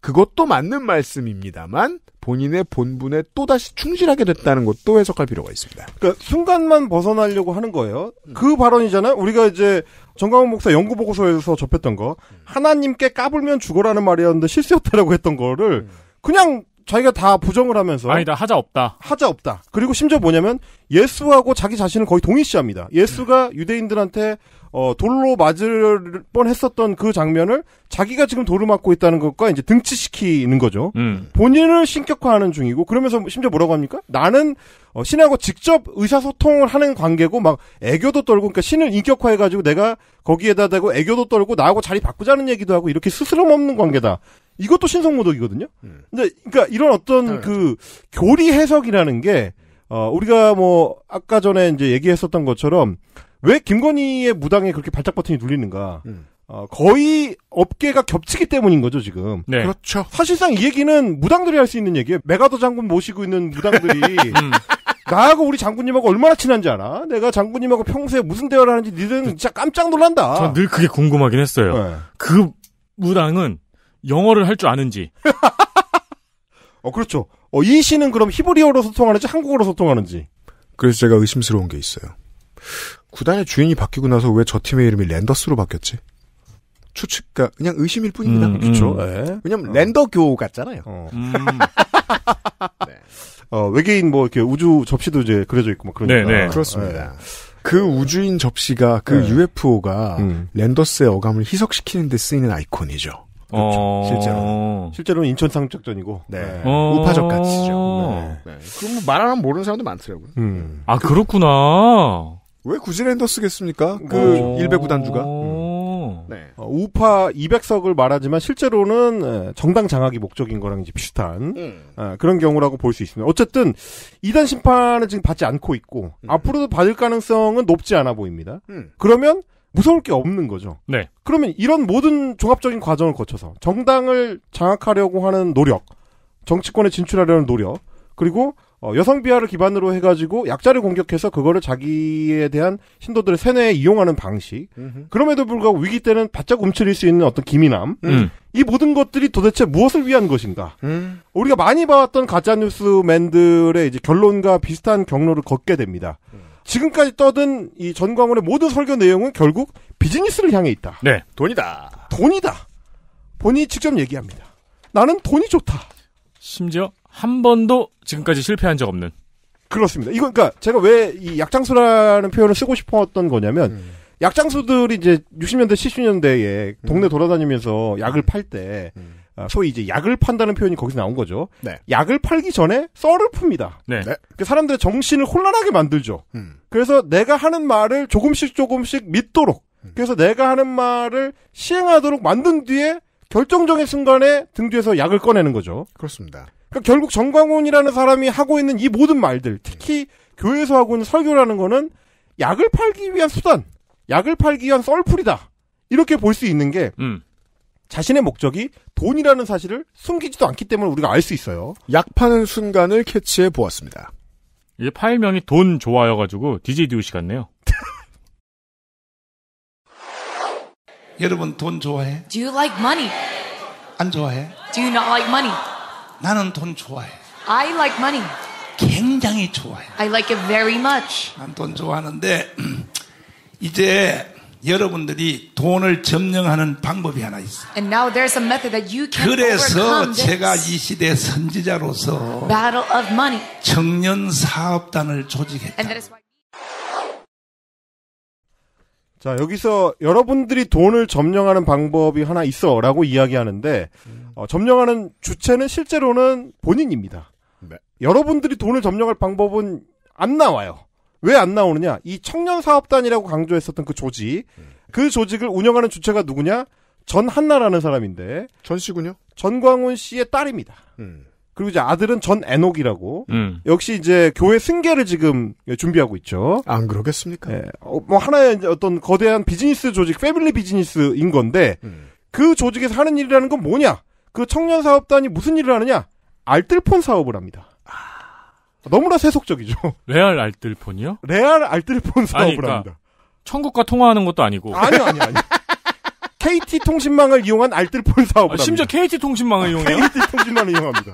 그것도 맞는 말씀입니다만 본인의 본분에 또다시 충실하게 됐다는 것도 해석할 필요가 있습니다. 그러니까 순간만 벗어나려고 하는 거예요. 그 발언이잖아요. 우리가 이제 정강훈 목사 연구 보고서에서 접했던 거 하나님께 까불면 죽어라는 말이었는데 실수였다라고 했던 거를 그냥 자기가 다 부정을 하면서 아니다 하자 없다 하자 없다 그리고 심지어 뭐냐면 예수하고 자기 자신을 거의 동일시합니다 예수가 유대인들한테 어, 돌로 맞을 뻔 했었던 그 장면을 자기가 지금 돌을 맞고 있다는 것과 이제 등치시키는 거죠. 음. 본인을 신격화하는 중이고, 그러면서 심지어 뭐라고 합니까? 나는, 어, 신하고 직접 의사소통을 하는 관계고, 막 애교도 떨고, 그러니까 신을 인격화해가지고 내가 거기에다 대고 애교도 떨고, 나하고 자리 바꾸자는 얘기도 하고, 이렇게 스스로먹는 관계다. 이것도 신성모독이거든요? 음. 근데, 그러니까 이런 어떤 그 교리 해석이라는 게, 어, 우리가 뭐, 아까 전에 이제 얘기했었던 것처럼, 왜 김건희의 무당에 그렇게 발작 버튼이 눌리는가? 음. 어, 거의 업계가 겹치기 때문인 거죠 지금. 네. 그렇죠. 사실상 이 얘기는 무당들이 할 수 있는 얘기예요. 메가더 장군 모시고 있는 무당들이 음. 나하고 우리 장군님하고 얼마나 친한지 알아? 내가 장군님하고 평소에 무슨 대화를 하는지 니들은 그 진짜 깜짝 놀란다. 전 늘 그게 궁금하긴 했어요. 네. 그 무당은 영어를 할 줄 아는지. 어 그렇죠. 어, 이 씨는 그럼 히브리어로 소통하는지 한국어로 소통하는지. 그래서 제가 의심스러운 게 있어요. 구단의 주인이 바뀌고 나서 왜 저 팀의 이름이 랜더스로 바뀌었지? 추측과 그냥 의심일 뿐입니다. 음, 그렇죠. 네. 왜냐면 하 어. 랜더교 같잖아요. 어. 음. 네. 어, 외계인 뭐 이렇게 우주 접시도 이제 그려져 있고 막그러니 네네. 예. 그렇습니다. 네. 그 우주인 접시가 그 UFO가 네. 음. 랜더스의 어감을 희석시키는 데 쓰이는 아이콘이죠. 그렇죠. 어... 실제로 실제로는 인천 상륙작전이고 네. 네. 어... 우파적 가치죠. 네. 네. 그럼 뭐 말하면 모르는 사람도 많더라고요. 음. 아 그, 그렇구나. 왜 굳이 랜더 쓰겠습니까? 그 뭐. 일베 구단주가. 음. 네. 어, 우파 200석을 말하지만 실제로는 예, 정당 장악이 목적인 거랑 이제 비슷한 음. 어, 그런 경우라고 볼 수 있습니다. 어쨌든 이단 심판은 지금 받지 않고 있고 음. 앞으로도 받을 가능성은 높지 않아 보입니다. 음. 그러면 무서울 게 없는 거죠. 네. 그러면 이런 모든 종합적인 과정을 거쳐서 정당을 장악하려고 하는 노력, 정치권에 진출하려는 노력, 그리고 어, 여성 비하를 기반으로 해가지고 약자를 공격해서 그거를 자기에 대한 신도들의 세뇌에 이용하는 방식. 음흠. 그럼에도 불구하고 위기 때는 바짝 움츠릴 수 있는 어떤 기민함. 음. 음. 이 모든 것들이 도대체 무엇을 위한 것인가? 음. 우리가 많이 봐왔던 가짜뉴스맨들의 이제 결론과 비슷한 경로를 걷게 됩니다. 음. 지금까지 떠든 이 전광훈의 모든 설교 내용은 결국 비즈니스를 향해 있다. 네. 돈이다. 돈이다. 본인이 직접 얘기합니다. 나는 돈이 좋다. 심지어 한 번도 지금까지 실패한 적 없는. 그렇습니다. 이거 그니까 제가 왜 이 약장수라는 표현을 쓰고 싶었던 거냐면 음. 약장수들이 이제 60년대 70년대에 음. 동네 돌아다니면서 약을 팔때 음. 아, 소위 이제 약을 판다는 표현이 거기서 나온 거죠. 네. 약을 팔기 전에 썰을 풉니다. 네. 네. 그 사람들의 정신을 혼란하게 만들죠. 음. 그래서 내가 하는 말을 조금씩 조금씩 믿도록 음. 그래서 내가 하는 말을 시행하도록 만든 뒤에 결정적인 순간에 등 뒤에서 약을 꺼내는 거죠. 그렇습니다. 그러니까 결국 정광훈이라는 사람이 하고 있는 이 모든 말들, 특히 교회에서 하고 있는 설교라는 거는 약을 팔기 위한 수단, 약을 팔기 위한 썰풀이다. 이렇게 볼 수 있는 게 음. 자신의 목적이 돈이라는 사실을 숨기지도 않기 때문에 우리가 알 수 있어요. 약 파는 순간을 캐치해 보았습니다. 이제 파일명이 돈 좋아여가지고 DJ 디오씨 같네요. 여러분 돈 좋아해? Do you like money? 안 좋아해? Do you not like money? 나는 돈 좋아해. I like money. 굉장히 좋아해. I like it very much. 난 돈 좋아하는데 이제 여러분들이 돈을 점령하는 방법이 하나 있어. And now there's a method that you can 그래서 제가 이 시대 선지자로서 Battle of money. 청년 사업단을 조직했다. 자 여기서 여러분들이 돈을 점령하는 방법이 하나 있어라고 이야기하는데 음. 어, 점령하는 주체는 실제로는 본인입니다. 네. 여러분들이 돈을 점령할 방법은 안 나와요. 왜 안 나오느냐? 이 청년 사업단이라고 강조했었던 그 조직, 음. 그 조직을 운영하는 주체가 누구냐? 전 한나라는 사람인데 전 씨군요. 전광훈 씨의 딸입니다. 음. 그리고 이제 아들은 전 애녹이라고 음. 역시 이제 교회 승계를 지금 준비하고 있죠. 아, 안 그러겠습니까? 예, 어, 뭐 하나의 어떤 거대한 비즈니스 조직, 패밀리 비즈니스인 건데 음. 그 조직에서 하는 일이라는 건 뭐냐? 그 청년 사업단이 무슨 일을 하느냐? 알뜰폰 사업을 합니다. 너무나 세속적이죠. 레알 알뜰폰이요? 레알 알뜰폰 사업을 아니, 그러니까 합니다. 천국과 통화하는 것도 아니고. 아니요, 아니요, 아니요. KT 통신망을 이용한 알뜰폰 사업을 아, 심지어 합니다. KT 통신망을 이용해요? KT 통신망을 이용합니다.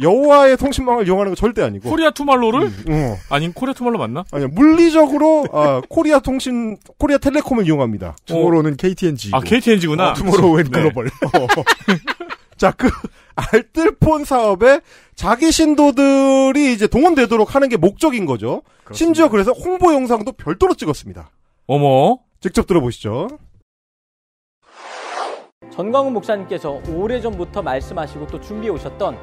여호와의 통신망을 이용하는 거 절대 아니고 코리아 투말로를 음, 음 어. 아닌 코리아 투말로 맞나? 아니 물리적으로 아, 코리아 통신 코리아 텔레콤을 이용합니다. 투모로는 어. KTNG. 아 KTNG구나. 어, 투모로우엔 네. 글로벌. 어. 자그 알뜰폰 사업에 자기 신도들이 이제 동원되도록 하는 게 목적인 거죠. 그렇습니다. 심지어 그래서 홍보 영상도 별도로 찍었습니다. 어머. 직접 들어보시죠. 전광훈 목사님께서 오래전부터 말씀하시고 또 준비해 오셨던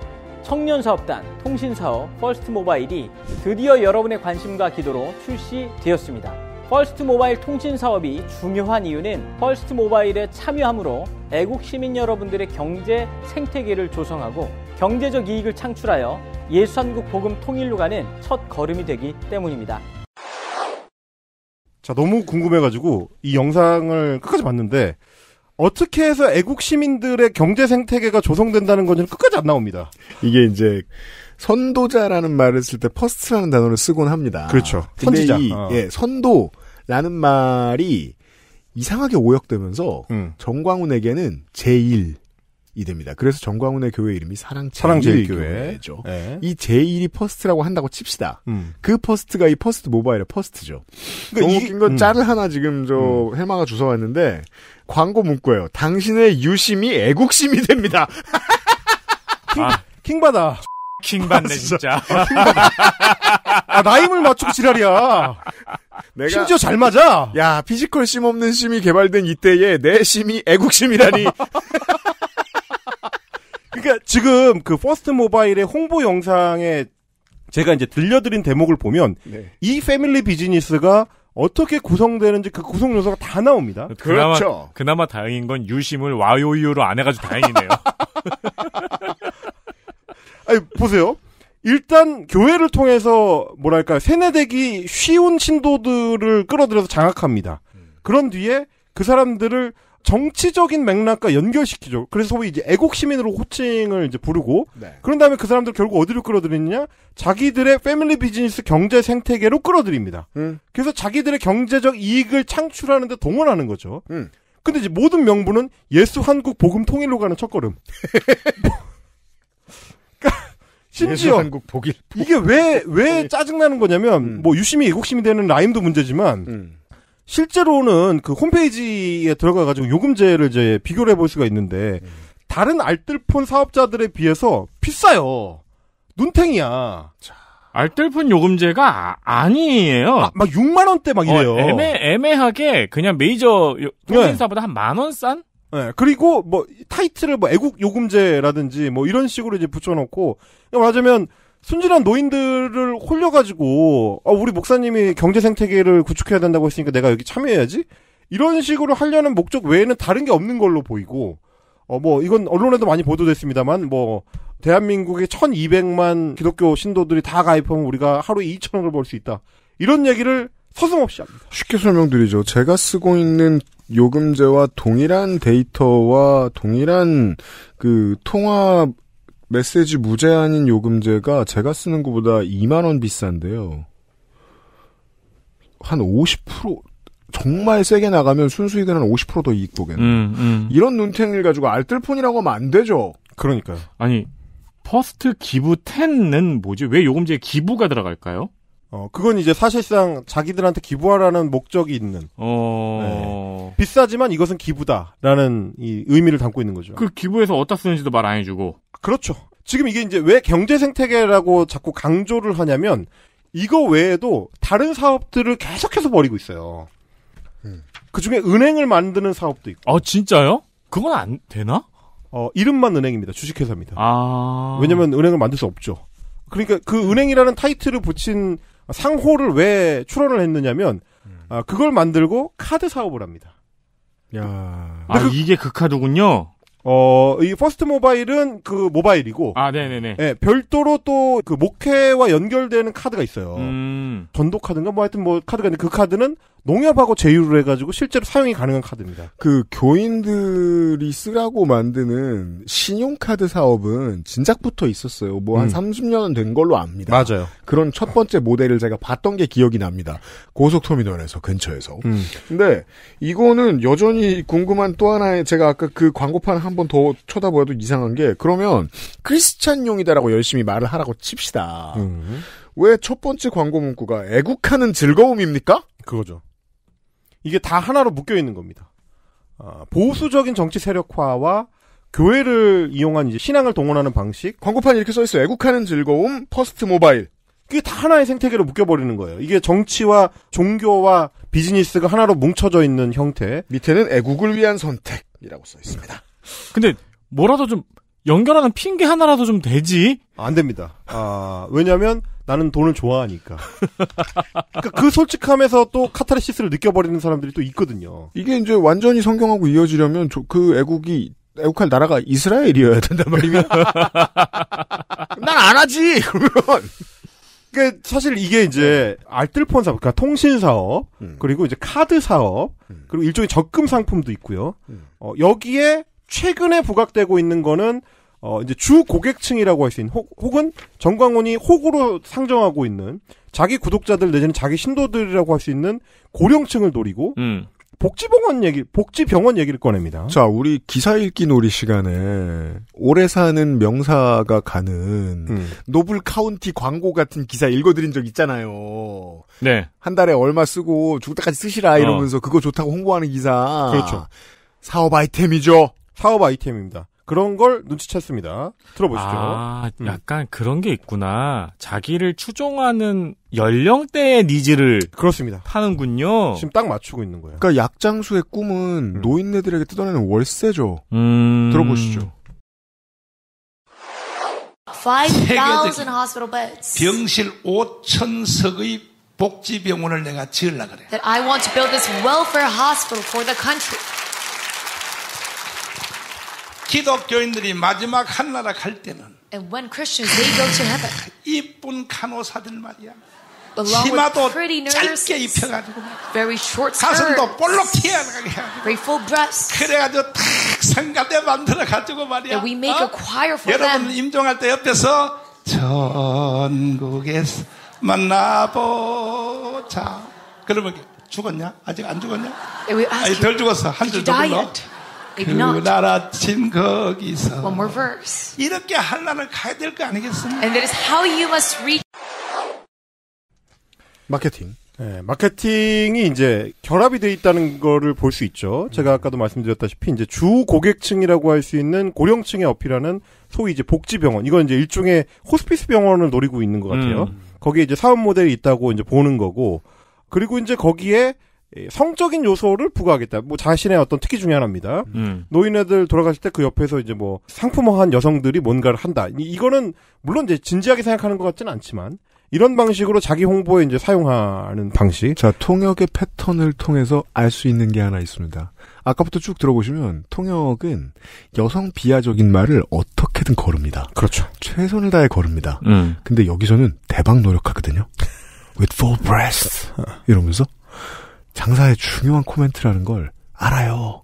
청년사업단, 통신사업, 퍼스트 모바일이 드디어 여러분의 관심과 기도로 출시되었습니다. 퍼스트 모바일 통신사업이 중요한 이유는 퍼스트 모바일에 참여함으로 애국 시민 여러분들의 경제 생태계를 조성하고 경제적 이익을 창출하여 예수한국 복음 통일로 가는 첫 걸음이 되기 때문입니다. 자, 너무 궁금해가지고 이 영상을 끝까지 봤는데 어떻게 해서 애국 시민들의 경제 생태계가 조성된다는 건지는 끝까지 안 나옵니다. 이게 이제 선도자라는 말을 쓸 때 퍼스트라는 단어를 쓰곤 합니다. 그렇죠. 선지자. 이, 어. 예, 선도라는 말이 이상하게 오역되면서 음. 정광훈에게는 제일 이 됩니다. 그래서 정광훈의 교회 이름이 사랑제일교회죠. 네. 이 제1이 퍼스트라고 한다고 칩시다. 음. 그 퍼스트가 이 퍼스트 모바일의 퍼스트죠. 그러니까 너무 건 음. 짤을 하나 지금 저 헬마가 음. 주워왔는데 광고 문구예요. 당신의 유심이 애국심이 됩니다. 킹, 아. 킹받아. 킹받네 아, 진짜. 아, 라임을 아, 맞추고 지랄이야. 내가 심지어 잘 맞아. 야 피지컬 심 없는 심이 개발된 이때에 내 심이 애국심이라니. 그러니까 지금 그 퍼스트 모바일의 홍보 영상에 제가 이제 들려드린 대목을 보면 네. 이 패밀리 비즈니스가 어떻게 구성되는지 그 구성 요소가 다 나옵니다. 그나마, 그렇죠. 그나마 다행인 건 유심을 와요유로 안 해가지고 다행이네요. 아니 보세요. 일단 교회를 통해서 뭐랄까 세뇌되기 쉬운 신도들을 끌어들여서 장악합니다. 그런 뒤에 그 사람들을 정치적인 맥락과 연결시키죠. 그래서 소위 이제 애국 시민으로 호칭을 이제 부르고 네. 그런 다음에 그 사람들 결국 어디로 끌어들이느냐? 자기들의 패밀리 비즈니스 경제 생태계로 끌어들입니다. 음. 그래서 자기들의 경제적 이익을 창출하는데 동원하는 거죠. 음. 근데 이제 모든 명분은 예수 한국 복음 통일로 가는 첫걸음. 그러니까 심지어 한국 독일 이게 왜 왜 짜증 나는 거냐면 음. 뭐 유심히 애국심이 되는 라임도 문제지만 음. 실제로는 그 홈페이지에 들어가가지고 요금제를 이제 비교를 해볼 수가 있는데, 다른 알뜰폰 사업자들에 비해서 비싸요. 눈탱이야. 알뜰폰 요금제가 아, 아니에요. 아, 막 6만 원대 막 이래요. 어, 애매 애매하게 그냥 메이저 통신사보다 네. 한만 원 싼? 네. 그리고 뭐 타이틀을 뭐 애국 요금제라든지 뭐 이런 식으로 이제 붙여놓고 말하자면 순진한 노인들을 홀려가지고 아, 우리 목사님이 경제 생태계를 구축해야 된다고 했으니까 내가 여기 참여해야지 이런 식으로 하려는 목적 외에는 다른 게 없는 걸로 보이고 어뭐 이건 언론에도 많이 보도됐습니다만 뭐 대한민국의 1200만 기독교 신도들이 다 가입하면 우리가 하루에 2천억을 벌 수 있다 이런 얘기를 서슴없이 합니다. 쉽게 설명드리죠. 제가 쓰고 있는 요금제와 동일한 데이터와 동일한 그통화 메시지 무제한인 요금제가 제가 쓰는 것보다 2만 원 비싼데요. 한 50% 정말 세게 나가면 순수익은 한 50%더 이익 보겠네. 음, 음. 이런 눈탱이를 가지고 알뜰폰이라고 하면 안 되죠. 그러니까요. 아니 퍼스트 기부 10는 뭐지? 왜 요금제에 기부가 들어갈까요? 어, 그건 이제 사실상 자기들한테 기부하라는 목적이 있는. 어... 네. 비싸지만 이것은 기부다라는 이 의미를 담고 있는 거죠. 그 기부에서 어디다 쓰는지도 말 안 해주고. 그렇죠. 지금 이게 이제 왜 경제 생태계라고 자꾸 강조를 하냐면 이거 외에도 다른 사업들을 계속해서 벌이고 있어요. 음. 그 중에 은행을 만드는 사업도 있고. 아, 진짜요? 그건 안 되나? 어, 이름만 은행입니다. 주식회사입니다. 아. 왜냐면 은행을 만들 수 없죠. 그러니까 그 은행이라는 타이틀을 붙인 상호를 왜 출원을 했느냐면, 음. 아, 그걸 만들고 카드 사업을 합니다. 야. 아, 그, 이게 그 카드군요? 어, 이 퍼스트 모바일은 그 모바일이고. 아, 네네네. 예, 별도로 또그 목회와 연결되는 카드가 있어요. 음. 전도 카드인가? 뭐 하여튼 뭐 카드가 있는데 그 카드는 농협하고 제휴를 해가지고 실제로 사용이 가능한 카드입니다. 그 교인들이 쓰라고 만드는 신용카드 사업은 진작부터 있었어요. 뭐한 음. 30년은 된 걸로 압니다. 맞아요. 그런 첫 번째 모델을 제가 봤던 게 기억이 납니다. 고속터미널에서 근처에서. 음. 근데 이거는 여전히 궁금한 또 하나의 제가 아까 그 광고판 한번 더 쳐다보아도 이상한 게 그러면 크리스찬용이다라고 열심히 말을 하라고 칩시다. 음. 왜첫 번째 광고 문구가 애국하는 즐거움입니까? 그거죠. 이게 다 하나로 묶여 있는 겁니다. 아, 보수적인 정치 세력화와 교회를 이용한 이제 신앙을 동원하는 방식. 광고판 이렇게 써 있어요. 애국하는 즐거움, 퍼스트 모바일. 그게 다 하나의 생태계로 묶여버리는 거예요. 이게 정치와 종교와 비즈니스가 하나로 뭉쳐져 있는 형태. 밑에는 애국을 위한 선택이라고 써 있습니다. 근데 뭐라도 좀 연결하는 핑계 하나라도 좀 되지? 안 됩니다. 아, 왜냐면 나는 돈을 좋아하니까. 그그 그러니까 솔직함에서 또 카타르시스를 느껴버리는 사람들이 또 있거든요. 이게 이제 완전히 성경하고 이어지려면 그 애국이 애국할 나라가 이스라엘이어야 된단 말이면 난안 하지 그러면 그 사실 이게 이제 알뜰폰 사업, 그러니까 통신 사업, 음. 그리고 이제 카드 사업, 음. 그리고 일종의 적금 상품도 있고요. 음. 어, 여기에 최근에 부각되고 있는 거는 어 이제 주 고객층이라고 할 수 있는 혹, 혹은 정광훈이 혹으로 상정하고 있는 자기 구독자들 내지는 자기 신도들이라고 할 수 있는 고령층을 노리고 음. 복지병원 얘기, 복지병원 얘기를 꺼냅니다. 자, 우리 기사 읽기 놀이 시간에 오래 사는 명사가 가는 음. 노블 카운티 광고 같은 기사 읽어드린 적 있잖아요. 네. 한 달에 얼마 쓰고 죽을 때까지 쓰시라 어. 이러면서 어. 그거 좋다고 홍보하는 기사. 그렇죠. 사업 아이템이죠. 사업 아이템입니다. 그런 걸 눈치챘습니다. 들어보시죠. 아, 음. 약간 그런 게 있구나. 자기를 추종하는 연령대의 니즈를 그렇습니다. 파는군요. 지금 딱 맞추고 있는 거예요. 그러니까 약장수의 꿈은 음. 노인네들에게 뜯어내는 월세죠. 음... 들어보시죠. 5,000 hospital beds. 병실 5,000석의 복지병원을 내가 지으려 그래. That I want to build this welfare hospital for the country. 기독교인들이 마지막 한나라 갈 때는 And when Christians they go to heaven. 이쁜 간호사들 말이야. 치마도 짧게 입혀가지고 very short 가슴도 볼록 튀어나가게 그래가지고 탁 성가대 만들어가지고 말이야 we make 어? a choir for 여러분 them. 임종할 때 옆에서 전국에서 만나보 자 그러면 죽었냐? 아직 안 죽었냐? 아니, 덜 죽었어. 한줄더 불러. 그 나라친 거기서. One more verse. 이렇게 한란을 가야 될 거 아니겠습니까? And that is how you must reach. 마케팅. 네, 마케팅이 이제 결합이 돼 있다는 거를 볼 수 있죠. 제가 아까도 말씀드렸다시피 이제 주 고객층이라고 할 수 있는 고령층의 어필하는 소위 이제 복지병원. 이건 이제 일종의 호스피스 병원을 노리고 있는 것 같아요. 음. 거기에 이제 사업 모델이 있다고 이제 보는 거고. 그리고 이제 거기에 예, 성적인 요소를 부과하겠다. 뭐 자신의 어떤 특기 중에 하나입니다. 음. 노인애들 돌아가실 때 그 옆에서 이제 뭐 상품화한 여성들이 뭔가를 한다. 이, 거는 물론 이제 진지하게 생각하는 것 같지는 않지만 이런 방식으로 자기 홍보에 이제 사용하는 방식. 자 통역의 패턴을 통해서 알 수 있는 게 하나 있습니다. 아까부터 쭉 들어보시면 통역은 여성 비하적인 말을 어떻게든 거릅니다. 그렇죠. 최선을 다해 거릅니다. 음. 근데 여기서는 대박 노력하거든요. With full breast 이러면서 장사의 중요한 코멘트라는 걸 알아요.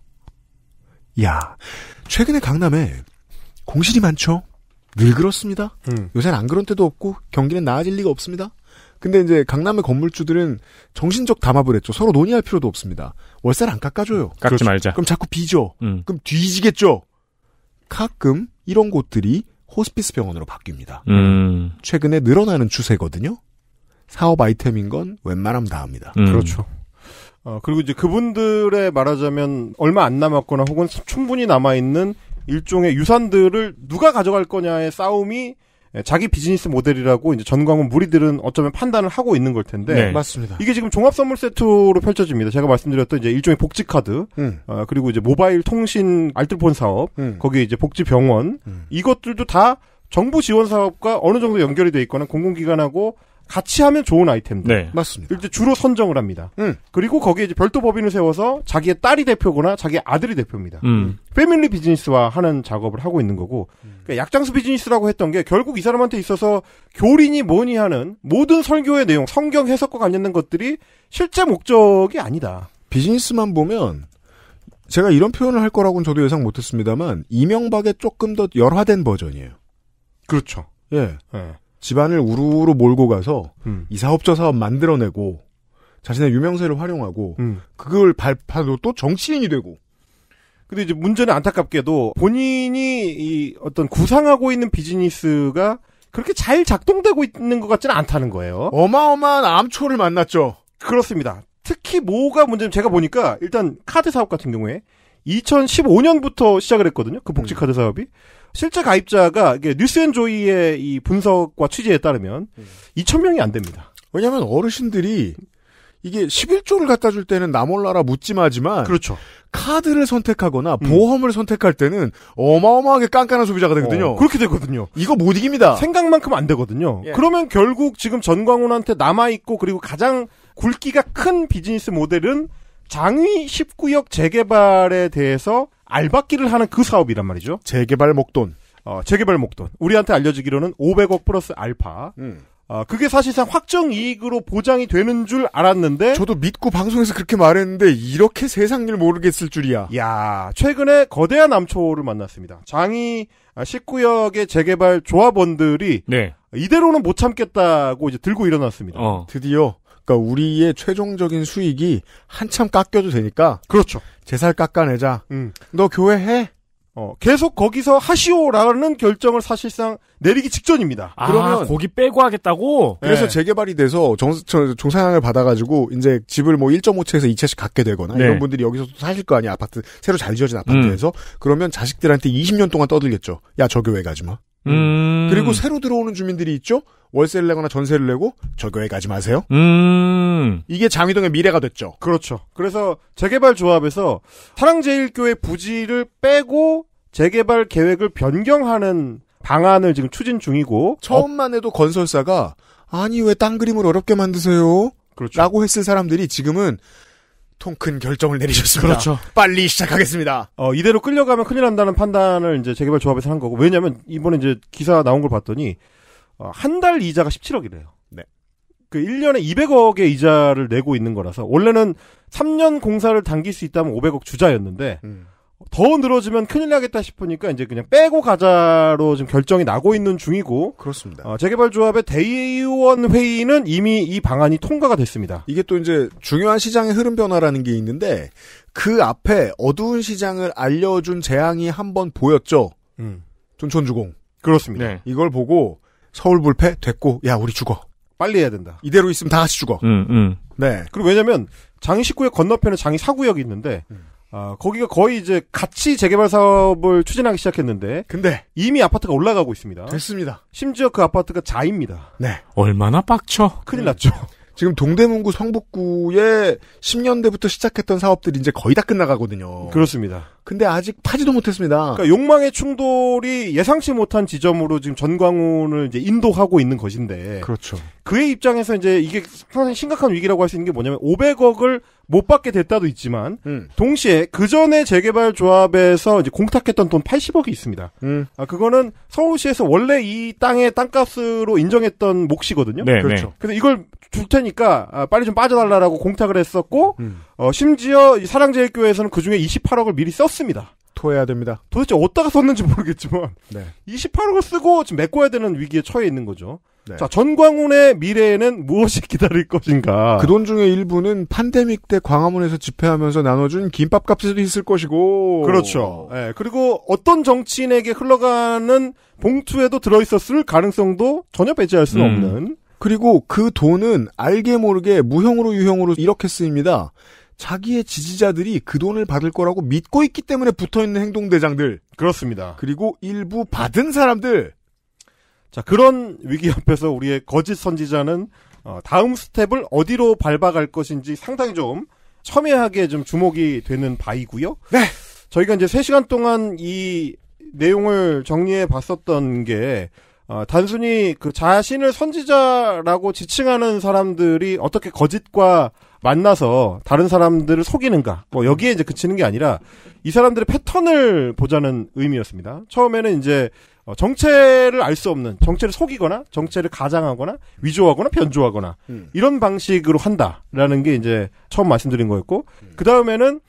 야, 최근에 강남에 공실이 많죠? 늘 그렇습니다. 음. 요새는 안 그런 때도 없고 경기는 나아질 리가 없습니다. 근데 이제 강남의 건물주들은 정신적 담합을 했죠. 서로 논의할 필요도 없습니다. 월세를 안 깎아줘요. 깎지 그렇죠. 말자. 그럼 자꾸 비죠. 음. 그럼 뒤지겠죠. 가끔 이런 곳들이 호스피스 병원으로 바뀝니다. 음. 최근에 늘어나는 추세거든요. 사업 아이템인 건 웬만하면 다 합니다. 음. 그렇죠. 어, 그리고 이제 그분들의 말하자면 얼마 안 남았거나 혹은 충분히 남아있는 일종의 유산들을 누가 가져갈 거냐의 싸움이 자기 비즈니스 모델이라고 이제 전광훈 무리들은 어쩌면 판단을 하고 있는 걸 텐데 네. 맞습니다. 이게 지금 종합 선물 세트로 펼쳐집니다. 제가 말씀드렸던 이제 일종의 복지 카드, 음. 어, 그리고 이제 모바일 통신 알뜰폰 사업, 음. 거기에 이제 복지 병원 음. 이것들도 다 정부 지원 사업과 어느 정도 연결이 돼 있거나 공공기관하고 같이 하면 좋은 아이템들. 네. 맞습니다. 이제 주로 선정을 합니다. 음. 그리고 거기에 이제 별도 법인을 세워서 자기의 딸이 대표거나 자기의 아들이 대표입니다. 음. 패밀리 비즈니스와 하는 작업을 하고 있는 거고, 음. 약장수 비즈니스라고 했던 게 결국 이 사람한테 있어서 교린이 뭐니 하는 모든 설교의 내용, 성경 해석과 관련된 것들이 실제 목적이 아니다. 비즈니스만 보면 제가 이런 표현을 할 거라고는 저도 예상 못했습니다만 이명박의 조금 더 열화된 버전이에요. 그렇죠. 예. 예. 집안을 우르르 몰고 가서 음. 이 사업 저 사업 만들어내고 자신의 유명세를 활용하고 음. 그걸 발판으로또 정치인이 되고 근데 이제 문제는 안타깝게도 본인이 이 어떤 구상하고 있는 비즈니스가 그렇게 잘 작동되고 있는 것 같지는 않다는 거예요. 어마어마한 암초를 만났죠. 그렇습니다. 특히 뭐가 문제면 제가 보니까 일단 카드 사업 같은 경우에 2015년부터 시작을 했거든요. 그 복지카드 음. 사업이. 실제 가입자가 이게 뉴스앤조이의 이 분석과 취지에 따르면 2천 음. 명이 안 됩니다. 왜냐하면 어르신들이 이게 11조를 갖다 줄 때는 나 몰라라 묻지마지만 그렇죠. 카드를 선택하거나 음. 보험을 선택할 때는 어마어마하게 깐깐한 소비자가 되거든요. 어, 그렇게 되거든요. 이거 못 이깁니다. 생각만큼 안 되거든요. 예. 그러면 결국 지금 전광훈한테 남아 있고 그리고 가장 굵기가 큰 비즈니스 모델은 장위 19역 재개발에 대해서 알박기를 하는 그 사업이란 말이죠. 재개발 목돈. 어, 재개발 목돈. 우리한테 알려주기로는 500억 플러스 알파. 음. 어, 그게 사실상 확정 이익으로 보장이 되는 줄 알았는데 저도 믿고 방송에서 그렇게 말했는데 이렇게 세상 일 모르겠을 줄이야. 야, 최근에 거대한 암초를 만났습니다. 장이 19역의 재개발 조합원들이 네. 이대로는 못 참겠다고 이제 들고 일어났습니다. 어. 드디어 그러니까 우리의 최종적인 수익이 한참 깎여도 되니까. 그렇죠. 제살 깎아내자. 음. 너 교회해. 어, 계속 거기서 하시오라는 결정을 사실상 내리기 직전입니다. 아, 그러면 거기 빼고 하겠다고? 네. 그래서 네. 재개발이 돼서 정, 종사향을 받아가지고 이제 집을 뭐 1.5채에서 2채씩 갖게 되거나 네. 이런 분들이 여기서 사실 거 아니야 아파트 새로 잘 지어진 아파트에서 음. 그러면 자식들한테 20년 동안 떠들겠죠. 야 저 교회 가지 마. 음. 음. 그리고 새로 들어오는 주민들이 있죠. 월세를 내거나 전세를 내고 저 교회 가지 마세요. 음. 이게 장위동의 미래가 됐죠. 그렇죠. 그래서 재개발 조합에서 사랑제일교회 부지를 빼고 재개발 계획을 변경하는 방안을 지금 추진 중이고 처음만 해도 건설사가 아니 왜 땅 그림을 어렵게 만드세요? 그렇죠. 라고 했을 사람들이 지금은 통큰 결정을 내리셨습니다. 그렇죠. 빨리 시작하겠습니다. 어, 이대로 끌려가면 큰일 난다는 판단을 이제 재개발 조합에서 한 거고 왜냐하면 이번에 이제 기사 나온 걸 봤더니 어, 한 달 이자가 17억이래요. 네. 그 1년에 200억의 이자를 내고 있는 거라서 원래는 3년 공사를 당길 수 있다면 500억 주자였는데 음. 더 늘어지면 큰일 나겠다 싶으니까 이제 그냥 빼고 가자로 지금 결정이 나고 있는 중이고 그렇습니다. 어, 아, 재개발 조합의 대의원 회의는 이미 이 방안이 통과가 됐습니다. 이게 또 이제 중요한 시장의 흐름 변화라는 게 있는데 그 앞에 어두운 시장을 알려준 재앙이 한번 보였죠. 음. 둔촌주공 그렇습니다. 네. 이걸 보고 서울 불패 됐고 야 우리 죽어. 빨리 해야 된다. 이대로 있으면 다 같이 죽어. 음, 음. 네. 그리고 왜냐면 장이 1 9의 건너편에 장이 4구역이 있는데 음. 아, 거기가 거의 이제 같이 재개발 사업을 추진하기 시작했는데. 근데. 이미 아파트가 올라가고 있습니다. 됐습니다. 심지어 그 아파트가 자입니다. 네. 얼마나 빡쳐? 큰일 음. 났죠. 지금 동대문구 성북구에 10년대부터 시작했던 사업들이 이제 거의 다 끝나가거든요. 그렇습니다. 근데 아직 파지도 못했습니다. 그러니까 욕망의 충돌이 예상치 못한 지점으로 지금 전광훈을 이제 인도하고 있는 것인데. 그렇죠. 그의 입장에서 이제 이게 상당히 심각한 위기라고 할 수 있는 게 뭐냐면 500억을 못 받게 됐다도 있지만 음. 동시에 그 전에 재개발 조합에서 이제 공탁했던 돈 80억이 있습니다. 음. 아 그거는 서울시에서 원래 이 땅의 땅값으로 인정했던 몫이거든요. 네, 네. 그렇죠. 네. 그래 이걸 줄 테니까 아, 빨리 좀 빠져달라라고 공탁을 했었고 음. 어, 심지어 사랑제일교회에서는 그 중에 28억을 미리 썼습니다. 토해야 됩니다. 도대체 어디다가 썼는지 모르겠지만 네. 28억을 쓰고 지금 메꿔야 되는 위기에 처해 있는 거죠. 네. 자 전광훈의 미래에는 무엇이 기다릴 것인가? 그 돈 중에 일부는 판데믹 때 광화문에서 집회하면서 나눠준 김밥값에도 있을 것이고 그렇죠. 네, 그리고 어떤 정치인에게 흘러가는 봉투에도 들어있었을 가능성도 전혀 배제할 수는 음. 없는. 그리고 그 돈은 알게 모르게 무형으로 유형으로 이렇게 쓰입니다. 자기의 지지자들이 그 돈을 받을 거라고 믿고 있기 때문에 붙어 있는 행동 대장들. 그렇습니다. 그리고 일부 받은 사람들. 자, 그런 위기 앞에서 우리의 거짓 선지자는 어, 다음 스텝을 어디로 밟아갈 것인지 상당히 좀 첨예하게 좀 주목이 되는 바이고요. 네. 저희가 이제 3시간 동안 이 내용을 정리해 봤었던 게 어, 단순히 그 자신을 선지자라고 지칭하는 사람들이 어떻게 거짓과 만나서 다른 사람들을 속이는가 뭐 여기에 이제 그치는 게 아니라 이 사람들의 패턴을 보자는 의미였습니다. 처음에는 이제 어, 정체를 알 수 없는 정체를 속이거나 정체를 가장하거나 위조하거나 변조하거나 음. 이런 방식으로 한다라는 게 이제 처음 말씀드린 거였고 음. 그 다음에는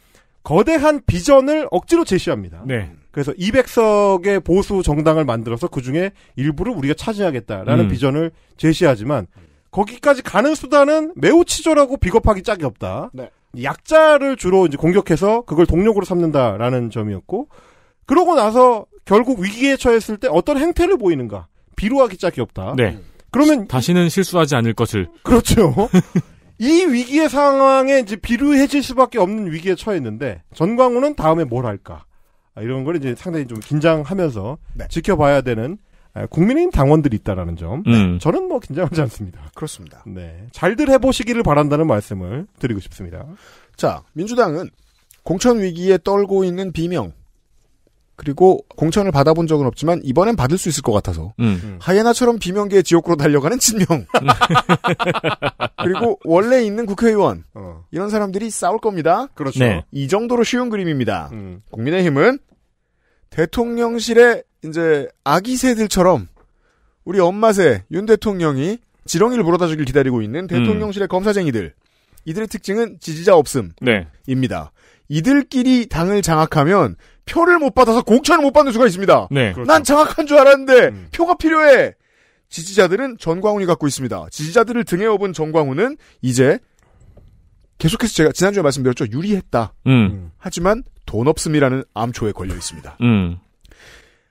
거대한 비전을 억지로 제시합니다. 네. 그래서 200석의 보수 정당을 만들어서 그 중에 일부를 우리가 차지하겠다라는 음. 비전을 제시하지만 음. 거기까지 가는 수단은 매우 치졸하고 비겁하기 짝이 없다. 네. 약자를 주로 이제 공격해서 그걸 동력으로 삼는다라는 점이었고 그러고 나서 결국 위기에 처했을 때 어떤 행태를 보이는가 비루하기 짝이 없다. 네. 그러면 다시는 실수하지 않을 것을 그렇죠. 이 위기의 상황에 이제 비루해질 수밖에 없는 위기에 처했는데 전광훈은 다음에 뭘 할까 아, 이런 걸 이제 상당히 좀 긴장하면서 네. 지켜봐야 되는 국민의힘 당원들이 있다라는 점. 네, 음. 저는 뭐 긴장하지 않습니다. 그렇습니다. 네. 잘들 해보시기를 바란다는 말씀을 드리고 싶습니다. 자, 민주당은 공천 위기에 떨고 있는 비명. 그리고 공천을 받아본 적은 없지만 이번엔 받을 수 있을 것 같아서 음. 하이에나처럼 비명계의 지옥으로 달려가는 진명 그리고 원래 있는 국회의원 어. 이런 사람들이 싸울 겁니다. 그렇죠. 네. 이 정도로 쉬운 그림입니다. 음. 국민의힘은 대통령실에 이제 아기 새들처럼 우리 엄마새 윤 대통령이 지렁이를 물어다 주길 기다리고 있는 음. 대통령실의 음. 검사쟁이들 이들의 특징은 지지자 없음입니다. 네. 이들끼리 당을 장악하면 표를 못 받아서 공천을 못 받는 수가 있습니다. 네. 그렇죠. 난 장악한 줄 알았는데 음. 표가 필요해. 지지자들은 전광훈이 갖고 있습니다. 지지자들을 등에 업은 전광훈은 이제 계속해서 제가 지난주에 말씀드렸죠. 유리했다. 음. 음. 하지만 돈 없음이라는 암초에 걸려 있습니다. 음.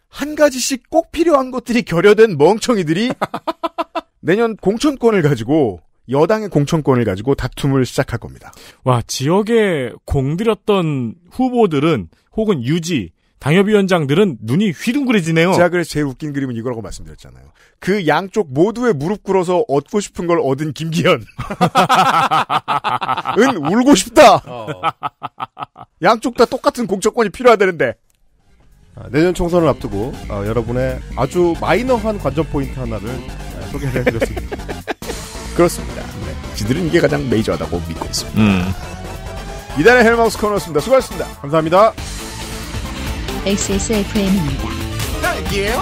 한 가지씩 꼭 필요한 것들이 결여된 멍청이들이 내년 공천권을 가지고 여당의 공천권을 가지고 다툼을 시작할 겁니다. 와, 지역에 공들였던 후보들은 혹은 유지, 당협위원장들은 눈이 휘둥그레지네요. 제가 그래서 제일 웃긴 그림은 이거라고 말씀드렸잖아요. 그 양쪽 모두의 무릎 꿇어서 얻고 싶은 걸 얻은 김기현. 은 울고 싶다. 어. 양쪽 다 똑같은 공천권이 필요하다는데. 아, 내년 총선을 앞두고 어, 여러분의 아주 마이너한 관전 포인트 하나를 아, 소개 해드렸습니다. 그렇습니다. 네. 지들은 이게 가장 메이저하다고 믿고 있습니다. 음. 이달의 헬마우스 코너였습니다. 수고하셨습니다. 감사합니다. XSFM입니다. 딸기예요?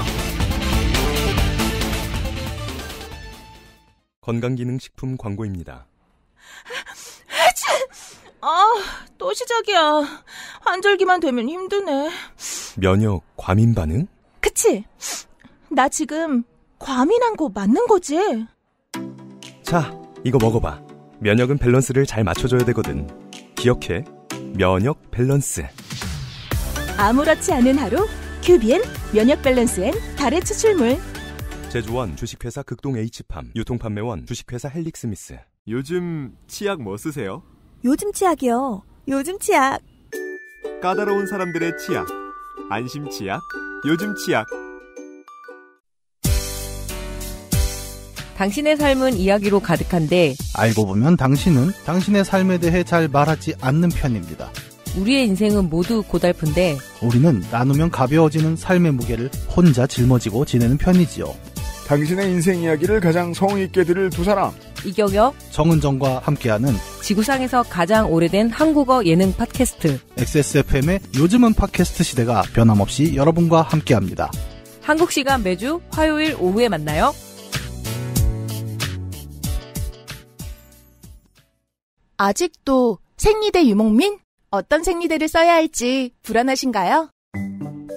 건강기능식품 광고입니다. 아, 또 시작이야. 환절기만 되면 힘드네. 면역 과민 반응? 그치? 나 지금 과민한 거 맞는 거지? 자, 이거 먹어봐. 면역은 밸런스를 잘 맞춰줘야 되거든. 기억해. 면역 밸런스. 아무렇지 않은 하루 큐비엔 면역 밸런스엔 달의 추출물 제조원 주식회사 극동 H팜 유통판매원 주식회사 헬릭스미스 요즘 치약 뭐 쓰세요? 요즘 치약이요 요즘 치약 까다로운 사람들의 치약 안심 치약 요즘 치약 당신의 삶은 이야기로 가득한데 알고 보면 당신은 당신의 삶에 대해 잘 말하지 않는 편입니다 우리의 인생은 모두 고달픈데 우리는 나누면 가벼워지는 삶의 무게를 혼자 짊어지고 지내는 편이지요. 당신의 인생 이야기를 가장 성의 있게 들을 두 사람. 이경혁, 정은정과 함께하는 지구상에서 가장 오래된 한국어 예능 팟캐스트 XSFM의 요즘은 팟캐스트 시대가 변함없이 여러분과 함께합니다. 한국 시간 매주 화요일 오후에 만나요. 아직도 생리대 유목민? 어떤 생리대를 써야 할지 불안하신가요?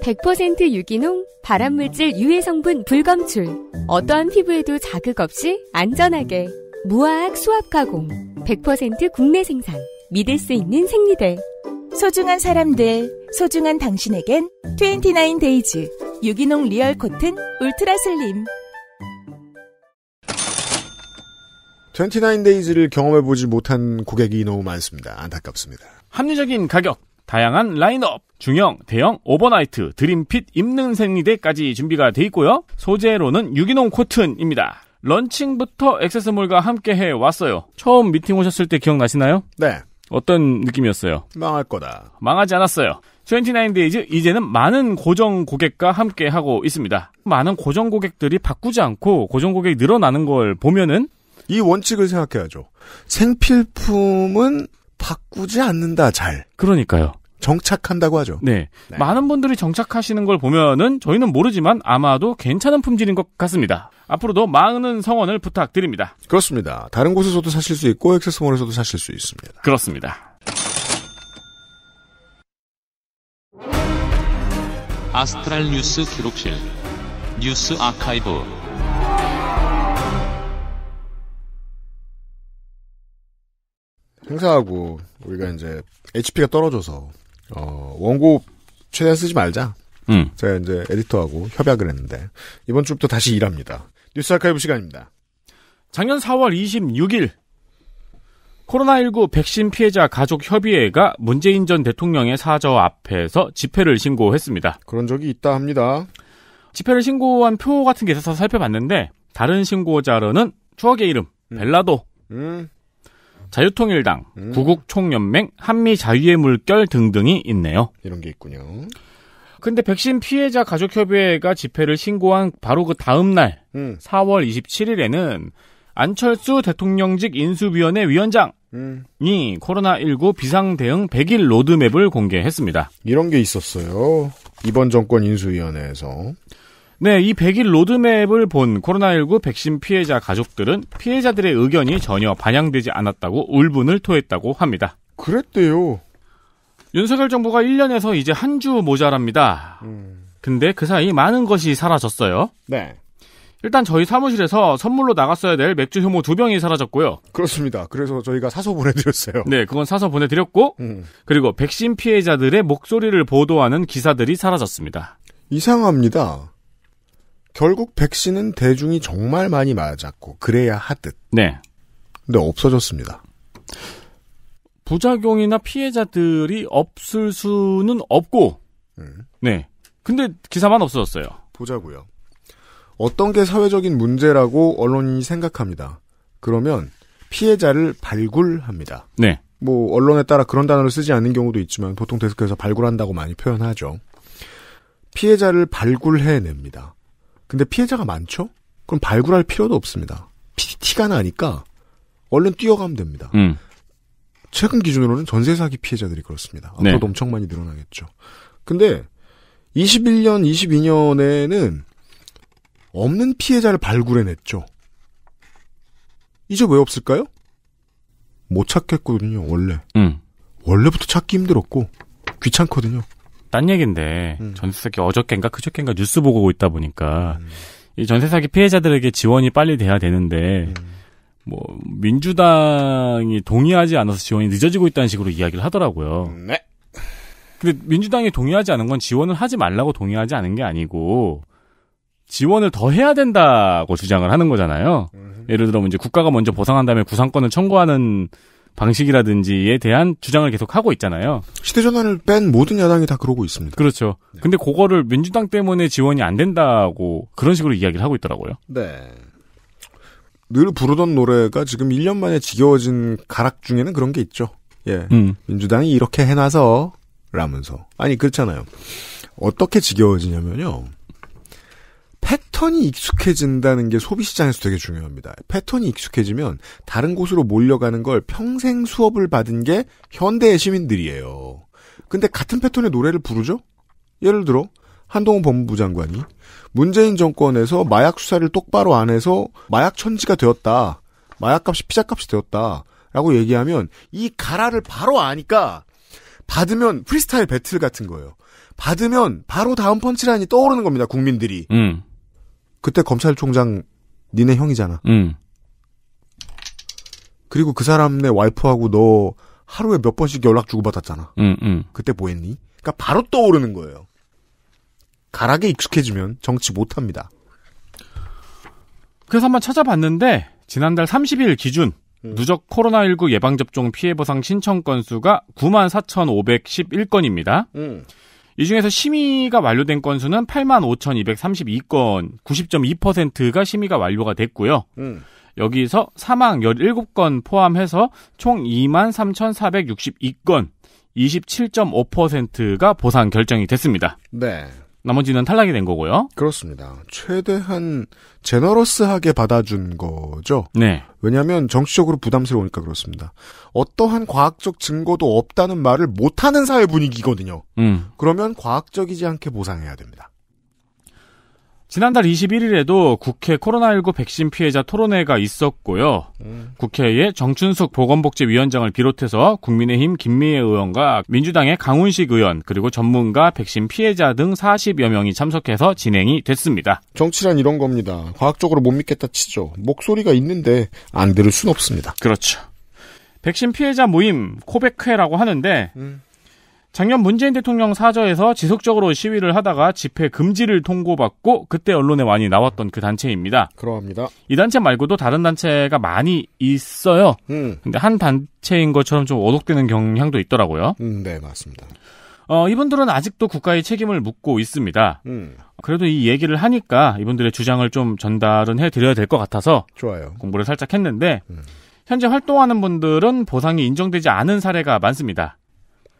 100% 유기농, 발암물질 유해 성분 불검출. 어떠한 피부에도 자극 없이 안전하게. 무화학 수압 가공. 100% 국내 생산. 믿을 수 있는 생리대. 소중한 사람들, 소중한 당신에겐 29데이즈 유기농 리얼 코튼 울트라 슬림. 29데이즈를 경험해보지 못한 고객이 너무 많습니다. 안타깝습니다. 합리적인 가격, 다양한 라인업, 중형, 대형, 오버나이트, 드림핏, 입는 생리대까지 준비가 돼 있고요. 소재로는 유기농 코튼입니다. 런칭부터 액세스몰과 함께 해 왔어요. 처음 미팅 오셨을 때 기억나시나요? 네. 어떤 느낌이었어요? 망할 거다. 망하지 않았어요. 29데이즈 이제는 많은 고정 고객과 함께 하고 있습니다. 많은 고정 고객들이 바꾸지 않고 고정 고객이 늘어나는 걸 보면은 이 원칙을 생각해야죠. 생필품은 바꾸지 않는다 잘. 그러니까요. 정착한다고 하죠. 네. 네. 많은 분들이 정착하시는 걸 보면은 저희는 모르지만 아마도 괜찮은 품질인 것 같습니다. 앞으로도 많은 성원을 부탁드립니다. 그렇습니다. 다른 곳에서도 사실 수 있고 액세스몰에서도 사실 수 있습니다. 그렇습니다. 아스트랄 뉴스 기록실 뉴스 아카이브 행사하고 우리가 이제 HP가 떨어져서 어, 원고 최대한 쓰지 말자. 음. 제가 이제 에디터하고 협약을 했는데 이번 주부터 다시 일합니다. 뉴스 아카이브 시간입니다. 작년 4월 26일 코로나19 백신 피해자 가족 협의회가 문재인 전 대통령의 사저 앞에서 집회를 신고했습니다. 그런 적이 있다 합니다. 집회를 신고한 표 같은 게 있어서 살펴봤는데 다른 신고자로는 추억의 이름 음. 벨라도, 음. 자유통일당, 음. 구국총연맹, 한미자유의 물결 등등이 있네요. 이런 게 있군요. 근데 백신 피해자 가족협의회가 집회를 신고한 바로 그 다음 날, 음. 4월 27일에는 안철수 대통령직 인수위원회 위원장이 음. 코로나19 비상대응 100일 로드맵을 공개했습니다. 이런 게 있었어요. 이번 정권 인수위원회에서. 네, 이 100일 로드맵을 본 코로나19 백신 피해자 가족들은 피해자들의 의견이 전혀 반영되지 않았다고 울분을 토했다고 합니다. 그랬대요. 윤석열 정부가 1년에서 이제 한 주 모자랍니다. 음. 근데 그 사이 많은 것이 사라졌어요. 네. 일단 저희 사무실에서 선물로 나갔어야 될 맥주 효모 두 병이 사라졌고요. 그렇습니다. 그래서 저희가 사서 보내드렸어요. 네, 그건 사서 보내드렸고, 음. 그리고 백신 피해자들의 목소리를 보도하는 기사들이 사라졌습니다. 이상합니다. 결국 백신은 대중이 정말 많이 맞았고 그래야 하듯. 네. 근데 없어졌습니다. 부작용이나 피해자들이 없을 수는 없고. 음. 네. 근데 기사만 없어졌어요. 보자고요. 어떤 게 사회적인 문제라고 언론이 생각합니다. 그러면 피해자를 발굴합니다. 네. 뭐 언론에 따라 그런 단어를 쓰지 않는 경우도 있지만 보통 데스크에서 발굴한다고 많이 표현하죠. 피해자를 발굴해냅니다. 근데 피해자가 많죠? 그럼 발굴할 필요도 없습니다. 피티가 나니까 얼른 뛰어가면 됩니다. 음. 최근 기준으로는 전세 사기 피해자들이 그렇습니다. 앞으로 네. 엄청 많이 늘어나겠죠. 근데 21년, 22년에는 없는 피해자를 발굴해냈죠. 이제 왜 없을까요? 못 찾겠거든요, 원래. 음. 원래부터 찾기 힘들었고 귀찮거든요. 딴 얘기인데 음. 전세 사기 어저께인가 그저께인가 뉴스 보고 있다 보니까 음. 이 전세 사기 피해자들에게 지원이 빨리 돼야 되는데 음. 뭐 민주당이 동의하지 않아서 지원이 늦어지고 있다는 식으로 이야기를 하더라고요. 네. 근데 민주당이 동의하지 않은 건 지원을 하지 말라고 동의하지 않은 게 아니고 지원을 더 해야 된다고 주장을 하는 거잖아요. 음. 예를 들어 이제 국가가 먼저 보상한 다음에 구상권을 청구하는 방식이라든지에 대한 주장을 계속 하고 있잖아요. 시대전환을 뺀 모든 야당이 다 그러고 있습니다. 그렇죠. 네. 근데 그거를 민주당 때문에 지원이 안 된다고 그런 식으로 이야기를 하고 있더라고요. 네. 늘 부르던 노래가 지금 1년 만에 지겨워진 가락 중에는 그런 게 있죠. 예. 음. 민주당이 이렇게 해놔서 라면서. 아니, 그렇잖아요. 어떻게 지겨워지냐면요. 패턴이 익숙해진다는 게 소비 시장에서 되게 중요합니다. 패턴이 익숙해지면 다른 곳으로 몰려가는 걸 평생 수업을 받은 게 현대의 시민들이에요. 근데 같은 패턴의 노래를 부르죠? 예를 들어 한동훈 법무부 장관이 문재인 정권에서 마약 수사를 똑바로 안 해서 마약 천지가 되었다. 마약값이 피자값이 되었다. 라고 얘기하면 이 가라를 바로 아니까 받으면 프리스타일 배틀 같은 거예요. 받으면 바로 다음 펀치라인이 떠오르는 겁니다. 국민들이. 음. 그때 검찰총장 니네 형이잖아. 음. 그리고 그사람내 와이프하고 너 하루에 몇 번씩 연락 주고받았잖아. 음, 음. 그때 뭐했니? 그러니까 바로 떠오르는 거예요. 가락에 익숙해지면 정치 못합니다. 그래서 한번 찾아봤는데 지난달 30일 기준 음. 누적 코로나19 예방접종 피해보상 신청 건수가 94,511건입니다. 음. 이 중에서 심의가 완료된 건수는 85,232건, 90.2%가 심의가 완료가 됐고요. 음. 여기서 사망 17건 포함해서 총 23,462건, 27.5%가 보상 결정이 됐습니다. 네. 나머지는 탈락이 된 거고요. 그렇습니다. 최대한 제너러스하게 받아준 거죠. 네. 왜냐하면 정치적으로 부담스러우니까 그렇습니다. 어떠한 과학적 증거도 없다는 말을 못하는 사회 분위기거든요. 음. 그러면 과학적이지 않게 보상해야 됩니다. 지난달 21일에도 국회 코로나19 백신 피해자 토론회가 있었고요. 음. 국회의 정춘숙 보건복지위원장을 비롯해서 국민의힘 김미애 의원과 민주당의 강훈식 의원 그리고 전문가 백신 피해자 등 40여 명이 참석해서 진행이 됐습니다. 정치란 이런 겁니다. 과학적으로 못 믿겠다 치죠. 목소리가 있는데 안 들을 순 없습니다. 그렇죠. 백신 피해자 모임 코백회라고 하는데 음. 작년 문재인 대통령 사저에서 지속적으로 시위를 하다가 집회 금지를 통고받고 그때 언론에 많이 나왔던 그 단체입니다. 그러합니다. 이 단체 말고도 다른 단체가 많이 있어요. 음. 근데 한 단체인 것처럼 좀 오독되는 경향도 있더라고요. 음, 네, 맞습니다. 어, 이분들은 아직도 국가의 책임을 묻고 있습니다. 음. 그래도 이 얘기를 하니까 이분들의 주장을 좀 전달은 해드려야 될 것 같아서 좋아요. 공부를 살짝 했는데 음. 현재 활동하는 분들은 보상이 인정되지 않은 사례가 많습니다.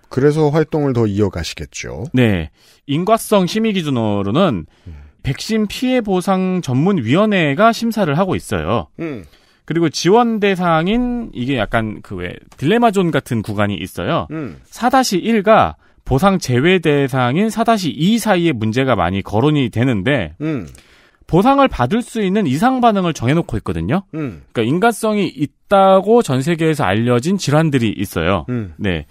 그래서 활동을 더 이어가시겠죠. 네. 인과성 심의 기준으로는 음. 백신 피해 보상 전문 위원회가 심사를 하고 있어요. 음. 그리고 지원 대상인 이게 약간 그 왜 딜레마 존 같은 구간이 있어요. 음. 4-1가 보상 제외 대상인 4-2 사이에 문제가 많이 거론이 되는데 음. 보상을 받을 수 있는 이상 반응을 정해놓고 있거든요. 음. 그러니까 인과성이 있다고 전 세계에서 알려진 질환들이 있어요. 음. 네,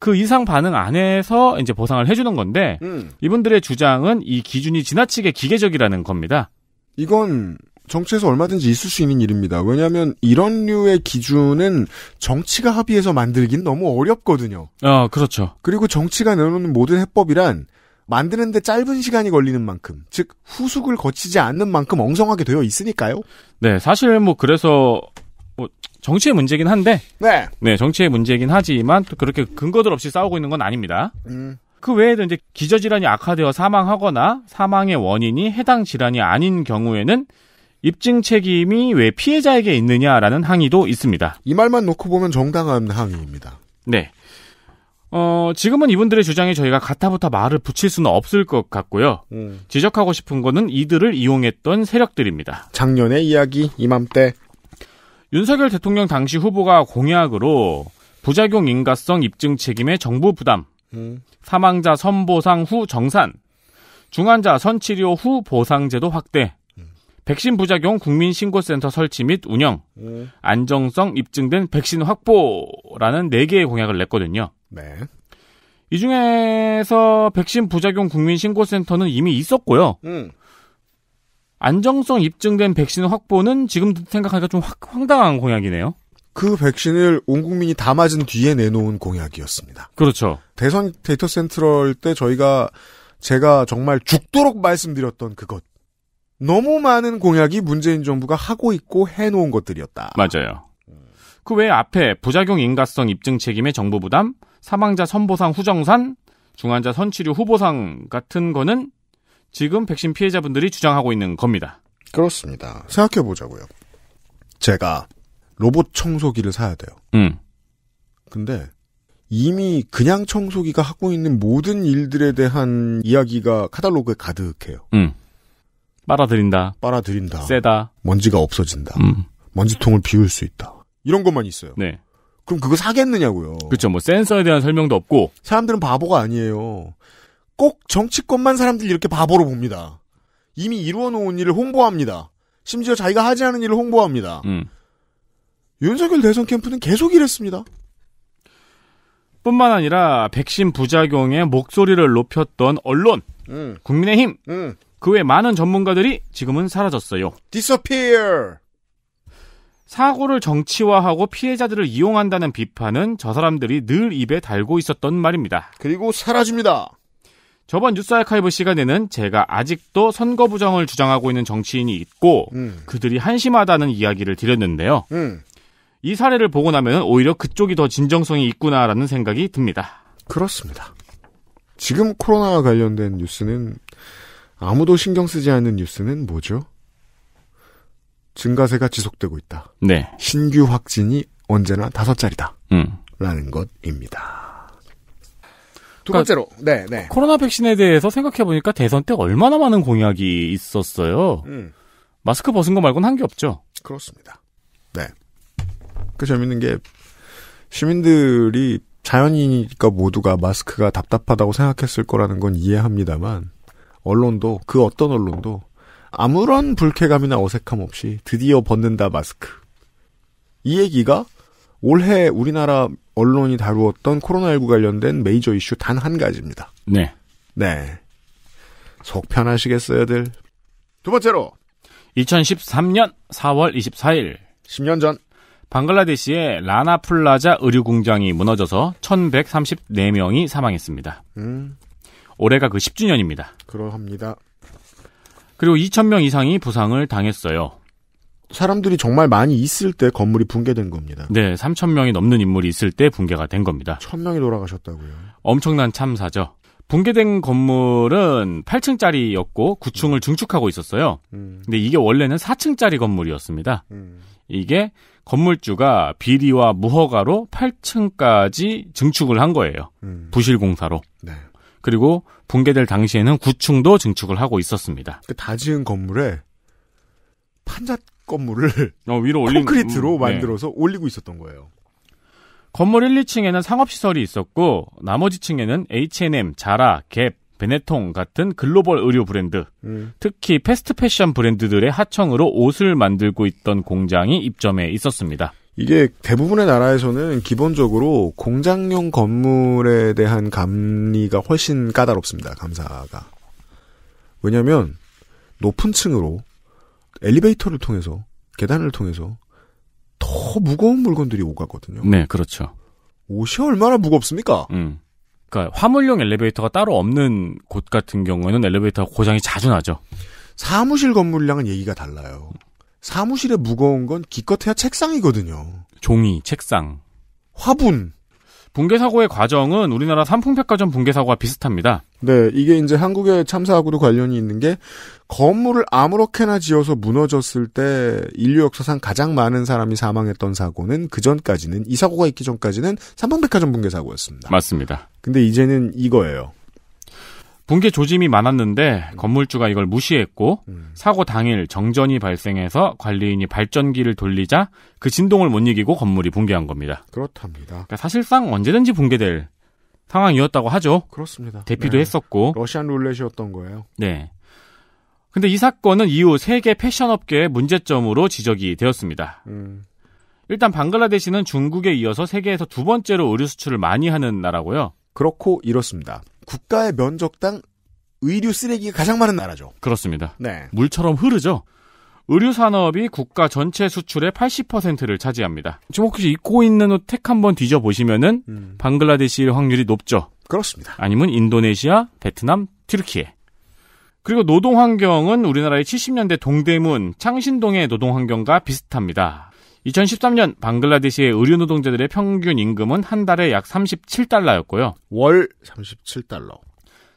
그 이상 반응 안에서 이제 보상을 해주는 건데 음. 이분들의 주장은 이 기준이 지나치게 기계적이라는 겁니다. 이건 정치에서 얼마든지 있을 수 있는 일입니다. 왜냐하면 이런 류의 기준은 정치가 합의해서 만들긴 너무 어렵거든요. 아 어, 그렇죠. 그리고 정치가 내놓는 모든 해법이란 만드는데 짧은 시간이 걸리는 만큼, 즉 후숙을 거치지 않는 만큼 엉성하게 되어 있으니까요. 네, 사실 뭐 그래서 뭐 정치의 문제긴 한데 네. 네 정치의 문제긴 하지만 또 그렇게 근거들 없이 싸우고 있는 건 아닙니다. 음. 그 외에도 이제 기저질환이 악화되어 사망하거나 사망의 원인이 해당 질환이 아닌 경우에는 입증 책임이 왜 피해자에게 있느냐라는 항의도 있습니다. 이 말만 놓고 보면 정당한 항의입니다. 네. 어, 지금은 이분들의 주장에 저희가 가타부터 말을 붙일 수는 없을 것 같고요. 음. 지적하고 싶은 거는 이들을 이용했던 세력들입니다. 작년의 이야기, 이맘때 윤석열 대통령 당시 후보가 공약으로 부작용 인가성 입증 책임의 정부 부담, 음. 사망자 선보상 후 정산, 중환자 선치료 후 보상제도 확대, 음. 백신 부작용 국민신고센터 설치 및 운영, 음. 안정성 입증된 백신 확보라는 4개의 공약을 냈거든요. 네. 이 중에서 백신 부작용 국민신고센터는 이미 있었고요. 음. 안정성 입증된 백신 확보는 지금 생각하니까 좀 황당한 공약이네요. 그 백신을 온 국민이 다 맞은 뒤에 내놓은 공약이었습니다. 그렇죠. 대선 데이터 센트럴 때 저희가 제가 정말 죽도록 말씀드렸던 그것. 너무 많은 공약이 문재인 정부가 하고 있고 해놓은 것들이었다. 맞아요. 그 외에 앞에 부작용 인가성 입증 책임의 정부 부담, 사망자 선보상 후정산, 중환자 선치료 후보상 같은 거는 지금 백신 피해자분들이 주장하고 있는 겁니다. 그렇습니다. 생각해 보자고요. 제가 로봇 청소기를 사야 돼요. 음. 근데 이미 그냥 청소기가 하고 있는 모든 일들에 대한 이야기가 카탈로그에 가득해요. 음. 빨아들인다. 빨아들인다. 세다. 먼지가 없어진다. 음. 먼지통을 비울 수 있다. 이런 것만 있어요. 네. 그럼 그거 사겠느냐고요. 그렇죠. 뭐 센서에 대한 설명도 없고 사람들은 바보가 아니에요. 꼭 정치권만 사람들 이렇게 바보로 봅니다. 이미 이루어놓은 일을 홍보합니다. 심지어 자기가 하지 않은 일을 홍보합니다. 음. 윤석열 대선 캠프는 계속 이랬습니다. 뿐만 아니라 백신 부작용의 목소리를 높였던 언론, 음. 국민의힘, 음. 그외 많은 전문가들이 지금은 사라졌어요. disappear. 사고를 정치화하고 피해자들을 이용한다는 비판은 저 사람들이 늘 입에 달고 있었던 말입니다. 그리고 사라집니다. 저번 뉴스 아카이브 시간에는 제가 아직도 선거 부정을 주장하고 있는 정치인이 있고 음. 그들이 한심하다는 이야기를 드렸는데요. 음. 이 사례를 보고 나면 오히려 그쪽이 더 진정성이 있구나라는 생각이 듭니다. 그렇습니다. 지금 코로나와 관련된 뉴스는 아무도 신경 쓰지 않는 뉴스는 뭐죠? 증가세가 지속되고 있다. 네. 신규 확진이 언제나 다섯 자리다. 음. 라는 것입니다. 두 그러니까 번째로, 그러니까 네, 네. 코로나 백신에 대해서 생각해보니까 대선 때 얼마나 많은 공약이 있었어요. 음. 마스크 벗은 거 말고는 한 게 없죠. 그렇습니다. 네. 그 재밌는 게, 시민들이 자연이니까 모두가 마스크가 답답하다고 생각했을 거라는 건 이해합니다만, 언론도, 그 어떤 언론도, 아무런 불쾌감이나 어색함 없이 드디어 벗는다 마스크. 이 얘기가 올해 우리나라 언론이 다루었던 코로나19 관련된 메이저 이슈 단 한 가지입니다. 네. 네. 속 편하시겠어요들. 두 번째로 2013년 4월 24일 10년 전 방글라데시의 라나플라자 의류 공장이 무너져서 1134명이 사망했습니다. 음. 올해가 그 10주년입니다. 그러합니다. 그리고 2,000명 이상이 부상을 당했어요. 사람들이 정말 많이 있을 때 건물이 붕괴된 겁니다. 네, 3천 명이 넘는 인물이 있을 때 붕괴가 된 겁니다. 천 명이 돌아가셨다고요. 엄청난 참사죠. 붕괴된 건물은 8층짜리였고 9층을 음. 증축하고 있었어요. 음. 근데 이게 원래는 4층짜리 건물이었습니다. 음. 이게 건물주가 비리와 무허가로 8층까지 증축을 한 거예요. 음. 부실 공사로. 네. 그리고 붕괴될 당시에는 9층도 증축을 하고 있었습니다. 그다 지은 건물에 판자 건물을 어, 위로 올린 콘크리트로 음, 네. 만들어서 네. 올리고 있었던 거예요. 건물 1, 2층에는 상업시설이 있었고 나머지 층에는 H&M, 자라, 갭, 베네통 같은 글로벌 의류 브랜드, 음. 특히 패스트 패션 브랜드들의 하청으로 옷을 만들고 있던 공장이 입점해 있었습니다. 이게 대부분의 나라에서는 기본적으로 공장용 건물에 대한 감리가 훨씬 까다롭습니다. 감사가. 왜냐면 높은 층으로 엘리베이터를 통해서 계단을 통해서 더 무거운 물건들이 오가거든요. 네, 그렇죠. 옷이 얼마나 무겁습니까? 음. 그러니까 화물용 엘리베이터가 따로 없는 곳 같은 경우에는 엘리베이터 고장이 자주 나죠. 사무실 건물량은 얘기가 달라요. 사무실에 무거운 건 기껏해야 책상이거든요. 종이, 책상, 화분, 붕괴 사고의 과정은 우리나라 삼풍백화점 붕괴 사고와 비슷합니다. 네, 이게 이제 한국의 참사하고도 관련이 있는 게 건물을 아무렇게나 지어서 무너졌을 때 인류 역사상 가장 많은 사람이 사망했던 사고는 그 전까지는 이 사고가 있기 전까지는 삼풍백화점 붕괴 사고였습니다. 맞습니다. 근데 이제는 이거예요. 붕괴 조짐이 많았는데 건물주가 이걸 무시했고 음. 사고 당일 정전이 발생해서 관리인이 발전기를 돌리자 그 진동을 못 이기고 건물이 붕괴한 겁니다. 그렇답니다. 그러니까 사실상 언제든지 붕괴될 상황이었다고 하죠. 그렇습니다. 대피도 네. 했었고 러시안 룰렛이었던 거예요. 네. 근데 이 사건은 이후 세계 패션업계의 문제점으로 지적이 되었습니다. 음. 일단 방글라데시는 중국에 이어서 세계에서 두 번째로 의류 수출을 많이 하는 나라고요. 그렇고 이렇습니다. 국가의 면적당 의류 쓰레기가 가장 많은 나라죠. 그렇습니다. 네. 물처럼 흐르죠. 의류 산업이 국가 전체 수출의 80%를 차지합니다. 지금 혹시 입고 있는 옷 택 한번 뒤져 보시면은 음. 방글라데시일 확률이 높죠. 그렇습니다. 아니면 인도네시아, 베트남, 튀르키예. 그리고 노동 환경은 우리나라의 70년대 동대문, 창신동의 노동 환경과 비슷합니다. 2013년 방글라데시의 의류 노동자들의 평균 임금은 한 달에 약 37달러였고요. 월 37달러.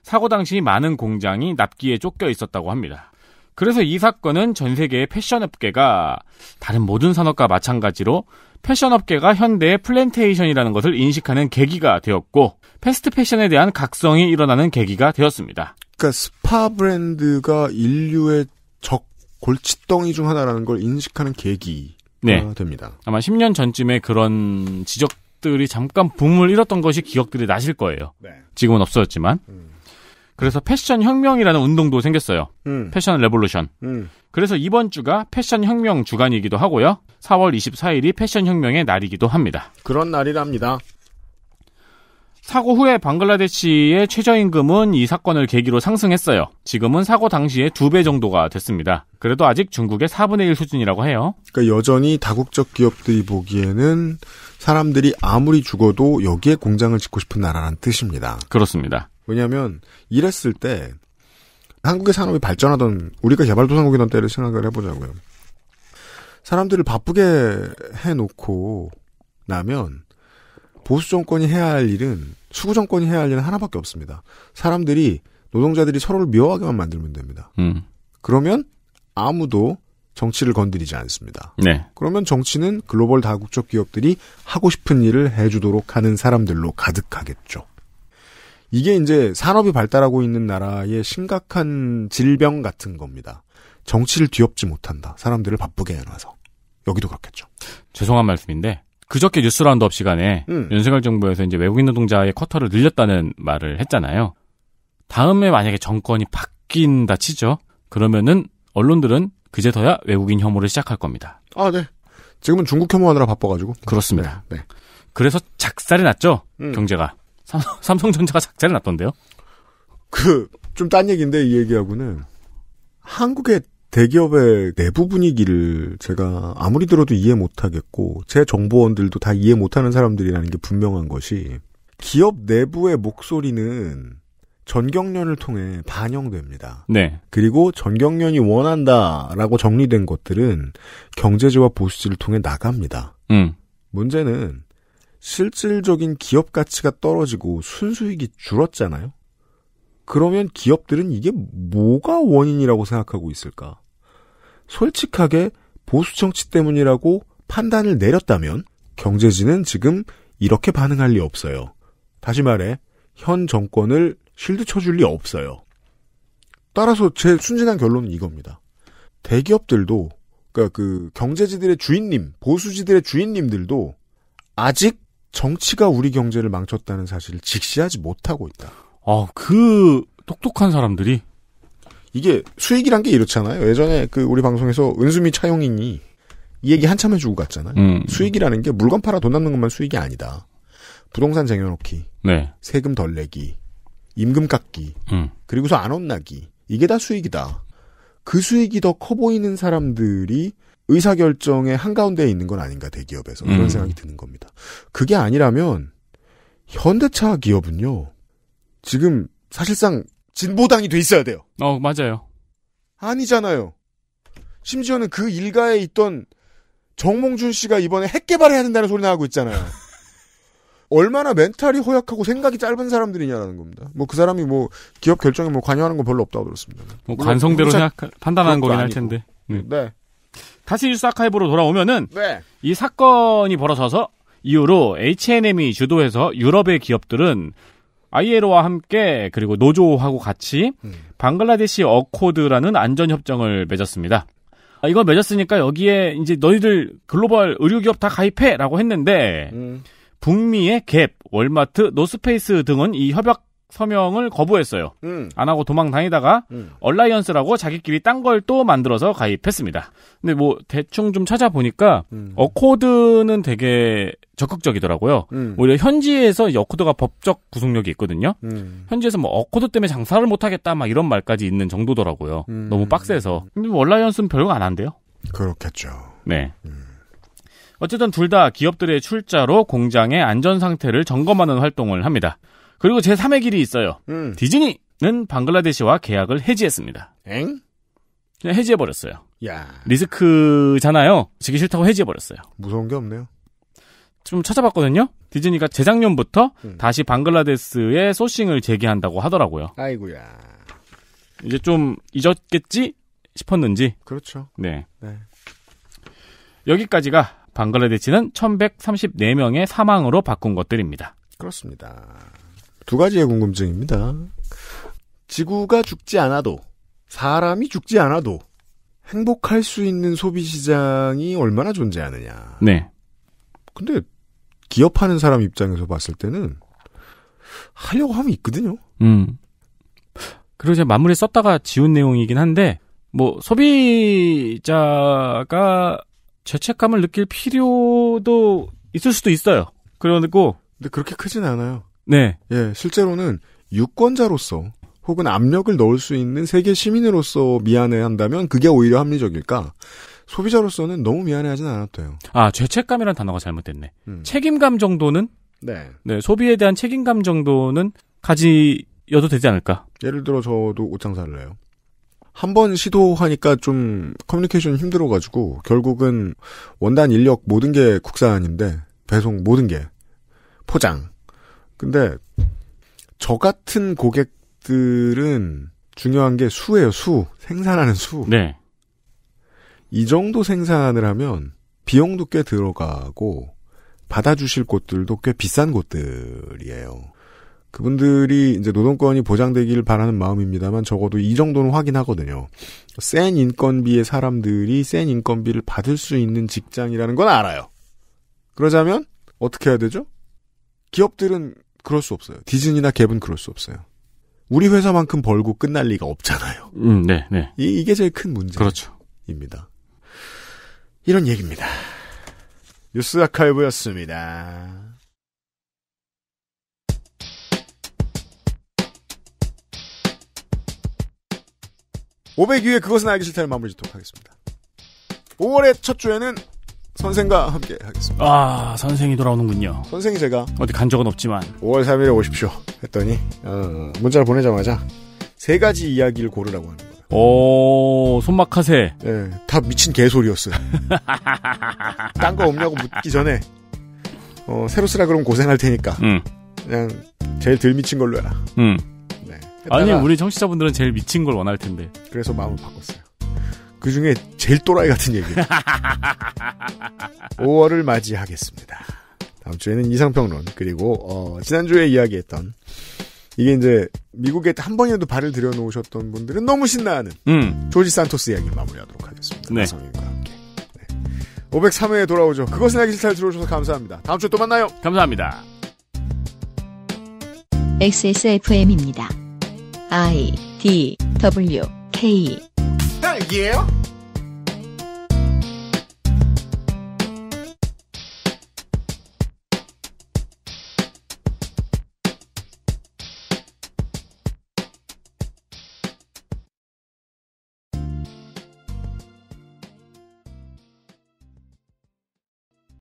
사고 당시 많은 공장이 납기에 쫓겨 있었다고 합니다. 그래서 이 사건은 전 세계의 패션업계가 다른 모든 산업과 마찬가지로 패션업계가 현대의 플랜테이션이라는 것을 인식하는 계기가 되었고 패스트 패션에 대한 각성이 일어나는 계기가 되었습니다. 그러니까 스파 브랜드가 인류의 적 골칫덩이 중 하나라는 걸 인식하는 계기. 네. 아, 됩니다. 아마 10년 전쯤에 그런 지적들이 잠깐 붐을 잃었던 것이 기억들이 나실 거예요. 네. 지금은 없어졌지만. 음. 그래서 패션 혁명이라는 운동도 생겼어요. 음. 패션 레볼루션. 음. 그래서 이번 주가 패션 혁명 주간이기도 하고요. 4월 24일이 패션 혁명의 날이기도 합니다. 그런 날이랍니다. 사고 후에 방글라데시의 최저임금은 이 사건을 계기로 상승했어요. 지금은 사고 당시의 두배 정도가 됐습니다. 그래도 아직 중국의 4분의 1 수준이라고 해요. 그러니까 여전히 다국적 기업들이 보기에는 사람들이 아무리 죽어도 여기에 공장을 짓고 싶은 나라란 뜻입니다. 그렇습니다. 왜냐하면 이랬을 때 한국의 산업이 발전하던 우리가 개발도상국이던 때를 생각을 해보자고요. 사람들을 바쁘게 해놓고 나면 보수 정권이 해야 할 일은 수구 정권이 해야 할 일은 하나밖에 없습니다. 사람들이 노동자들이 서로를 미워하게만 만들면 됩니다. 음. 그러면 아무도 정치를 건드리지 않습니다. 네. 그러면 정치는 글로벌 다국적 기업들이 하고 싶은 일을 해주도록 하는 사람들로 가득하겠죠. 이게 이제 산업이 발달하고 있는 나라의 심각한 질병 같은 겁니다. 정치를 뒤엎지 못한다. 사람들을 바쁘게 해놔서. 여기도 그렇겠죠. 죄송한 말씀인데, 그저께 뉴스 라운드업 시간에 음. 윤석열 정부에서 이제 외국인 노동자의 쿼터를 늘렸다는 말을 했잖아요. 다음에 만약에 정권이 바뀐다 치죠. 그러면은 언론들은 그제서야 외국인 혐오를 시작할 겁니다. 아, 네. 지금은 중국 혐오하느라 바빠가지고. 그렇습니다. 네. 네. 그래서 작살이 났죠. 음. 경제가. 삼, 성전자가 작살이 났던데요. 그, 좀 딴 얘기인데, 이 얘기하고는. 한국의 대기업의 내부 분위기를 제가 아무리 들어도 이해 못하겠고, 제 정보원들도 다 이해 못하는 사람들이라는 게 분명한 것이, 기업 내부의 목소리는 전경련을 통해 반영됩니다. 네. 그리고 전경련이 원한다라고 정리된 것들은 경제지와 보수지를 통해 나갑니다. 음. 문제는 실질적인 기업 가치가 떨어지고 순수익이 줄었잖아요. 그러면 기업들은 이게 뭐가 원인이라고 생각하고 있을까? 솔직하게 보수 정치 때문이라고 판단을 내렸다면 경제지는 지금 이렇게 반응할 리 없어요. 다시 말해 현 정권을 실드 쳐줄 리 없어요. 따라서 제 순진한 결론은 이겁니다. 대기업들도 그러니까 그 경제지들의 주인님, 보수지들의 주인님들도 아직 정치가 우리 경제를 망쳤다는 사실을 직시하지 못하고 있다. 아, 그 똑똑한 사람들이 이게 수익이란 게 이렇잖아요. 예전에 그 우리 방송에서 은수미 차용인이 이 얘기 한참 해주고 갔잖아요. 음. 수익이라는 게 물건 팔아 돈 남는 것만 수익이 아니다. 부동산 쟁여놓기, 네. 세금 덜 내기, 임금 깎기, 음. 그리고서 안 혼나기. 이게 다 수익이다. 그 수익이 더 커 보이는 사람들이 의사결정의 한가운데에 있는 건 아닌가, 대기업에서. 그런 음. 생각이 드는 겁니다. 그게 아니라면, 현대차 기업은요, 지금 사실상 진보당이 돼 있어야 돼요. 어, 맞아요. 아니잖아요. 심지어는 그 일가에 있던 정몽준 씨가 이번에 핵개발해야 된다는 소리 나고 있잖아요. 얼마나 멘탈이 허약하고 생각이 짧은 사람들이냐라는 겁니다. 뭐 그 사람이 뭐 기업 결정에 뭐 관여하는 건 별로 없다고 들었습니다. 뭐 관성대로 생각 판단하는 거긴 할 텐데. 네. 네. 다시 뉴스아카이브로 돌아오면은 네. 이 사건이 벌어져서 이후로 H&M이 주도해서 유럽의 기업들은 ILO와 함께 그리고 노조하고 같이 음. 방글라데시 어코드라는 안전 협정을 맺었습니다. 아, 이거 맺었으니까 여기에 이제 너희들 글로벌 의류 기업 다 가입해라고 했는데 음. 북미의 갭, 월마트, 노스페이스 등은 이 협약 서명을 거부했어요. 음. 안 하고 도망 다니다가 음. 얼라이언스라고 자기끼리 딴 걸 또 만들어서 가입했습니다. 근데 뭐 대충 좀 찾아보니까 음. 어코드는 되게 적극적이더라고요. 음. 오히려 현지에서 어코드가 법적 구속력이 있거든요. 음. 현지에서 뭐 어코드 때문에 장사를 못하겠다 막 이런 말까지 있는 정도더라고요. 음. 너무 빡세서. 근데 뭐 얼라이언스는 별거 안 한대요. 그렇겠죠. 네. 음. 어쨌든 둘 다 기업들의 출자로 공장의 안전 상태를 점검하는 활동을 합니다. 그리고 제3의 길이 있어요. 음. 디즈니는 방글라데시와 계약을 해지했습니다. 엥? 그냥 해지해버렸어요. 야. 리스크잖아요. 지기 싫다고 해지해버렸어요. 무서운 게 없네요. 좀 찾아봤거든요. 디즈니가 재작년부터 음. 다시 방글라데스에 소싱을 재개한다고 하더라고요. 아이고야. 이제 좀 잊었겠지 싶었는지. 그렇죠. 네. 네. 여기까지가 방글라데시는 1134명의 사망으로 바꾼 것들입니다. 그렇습니다. 두 가지의 궁금증입니다. 지구가 죽지 않아도 사람이 죽지 않아도 행복할 수 있는 소비 시장이 얼마나 존재하느냐. 네. 근데 기업하는 사람 입장에서 봤을 때는 하려고 하면 있거든요. 음. 그리고 제가 마무리 썼다가 지운 내용이긴 한데 뭐 소비자가 죄책감을 느낄 필요도 있을 수도 있어요. 그러고 근데 그렇게 크진 않아요. 네. 예, 실제로는 유권자로서 혹은 압력을 넣을 수 있는 세계 시민으로서 미안해한다면 그게 오히려 합리적일까? 소비자로서는 너무 미안해하진 않았대요. 아 죄책감이라는 단어가 잘못됐네. 음. 책임감 정도는 네. 네 소비에 대한 책임감 정도는 가지여도 되지 않을까? 예를 들어 저도 옷장사를 해요. 한번 시도하니까 좀 커뮤니케이션 힘들어가지고 결국은 원단 인력 모든 게 국산인데 배송 모든 게 포장. 근데 저 같은 고객들은 중요한 게 수예요, 수. 생산하는 수. 네. 이 정도 생산을 하면 비용도 꽤 들어가고 받아주실 곳들도 꽤 비싼 곳들이에요. 그분들이 이제 노동권이 보장되기를 바라는 마음입니다만 적어도 이 정도는 확인하거든요. 센 인건비의 사람들이 센 인건비를 받을 수 있는 직장이라는 건 알아요. 그러자면 어떻게 해야 되죠? 기업들은 그럴 수 없어요. 디즈니나 갭은 그럴 수 없어요. 우리 회사만큼 벌고 끝날 리가 없잖아요. 음, 네, 네. 이, 게 제일 큰 문제입니다. 그렇죠. 이런 얘기입니다. 뉴스 아카이브였습니다. 502회 그것은 알기 싫다를 마무리 짓도록 하겠습니다. 5월의 첫 주에는 선생과 함께 하겠습니다. 아, 선생이 돌아오는군요. 선생이 제가 어디 간 적은 없지만 5월 3일에 오십시오 했더니 어, 문자를 보내자마자 세 가지 이야기를 고르라고 하는 거예요. 오, 손막하세. 예, 네, 다 미친 개소리였어요. 딴 거 없냐고 묻기 전에 어, 새로 쓰라 그러면 고생할 테니까 음. 그냥 제일 덜 미친 걸로 해라. 음. 아니 우리 청취자분들은 제일 미친 걸 원할 텐데. 그래서 마음을 바꿨어요. 그 중에 제일 또라이 같은 얘기. 5월을 맞이하겠습니다. 다음 주에는 이상평론 그리고 어, 지난주에 이야기했던 이게 이제 미국에 한 번이라도 발을 들여놓으셨던 분들은 너무 신나하는 음. 조지 산토스 이야기 마무리하도록 하겠습니다. 네. 네. 503회에 돌아오죠. 그것은 알기 싫다 들어오셔서 감사합니다. 다음 주에 또 만나요. 감사합니다. XSFM입니다. I D W K 딸기예요?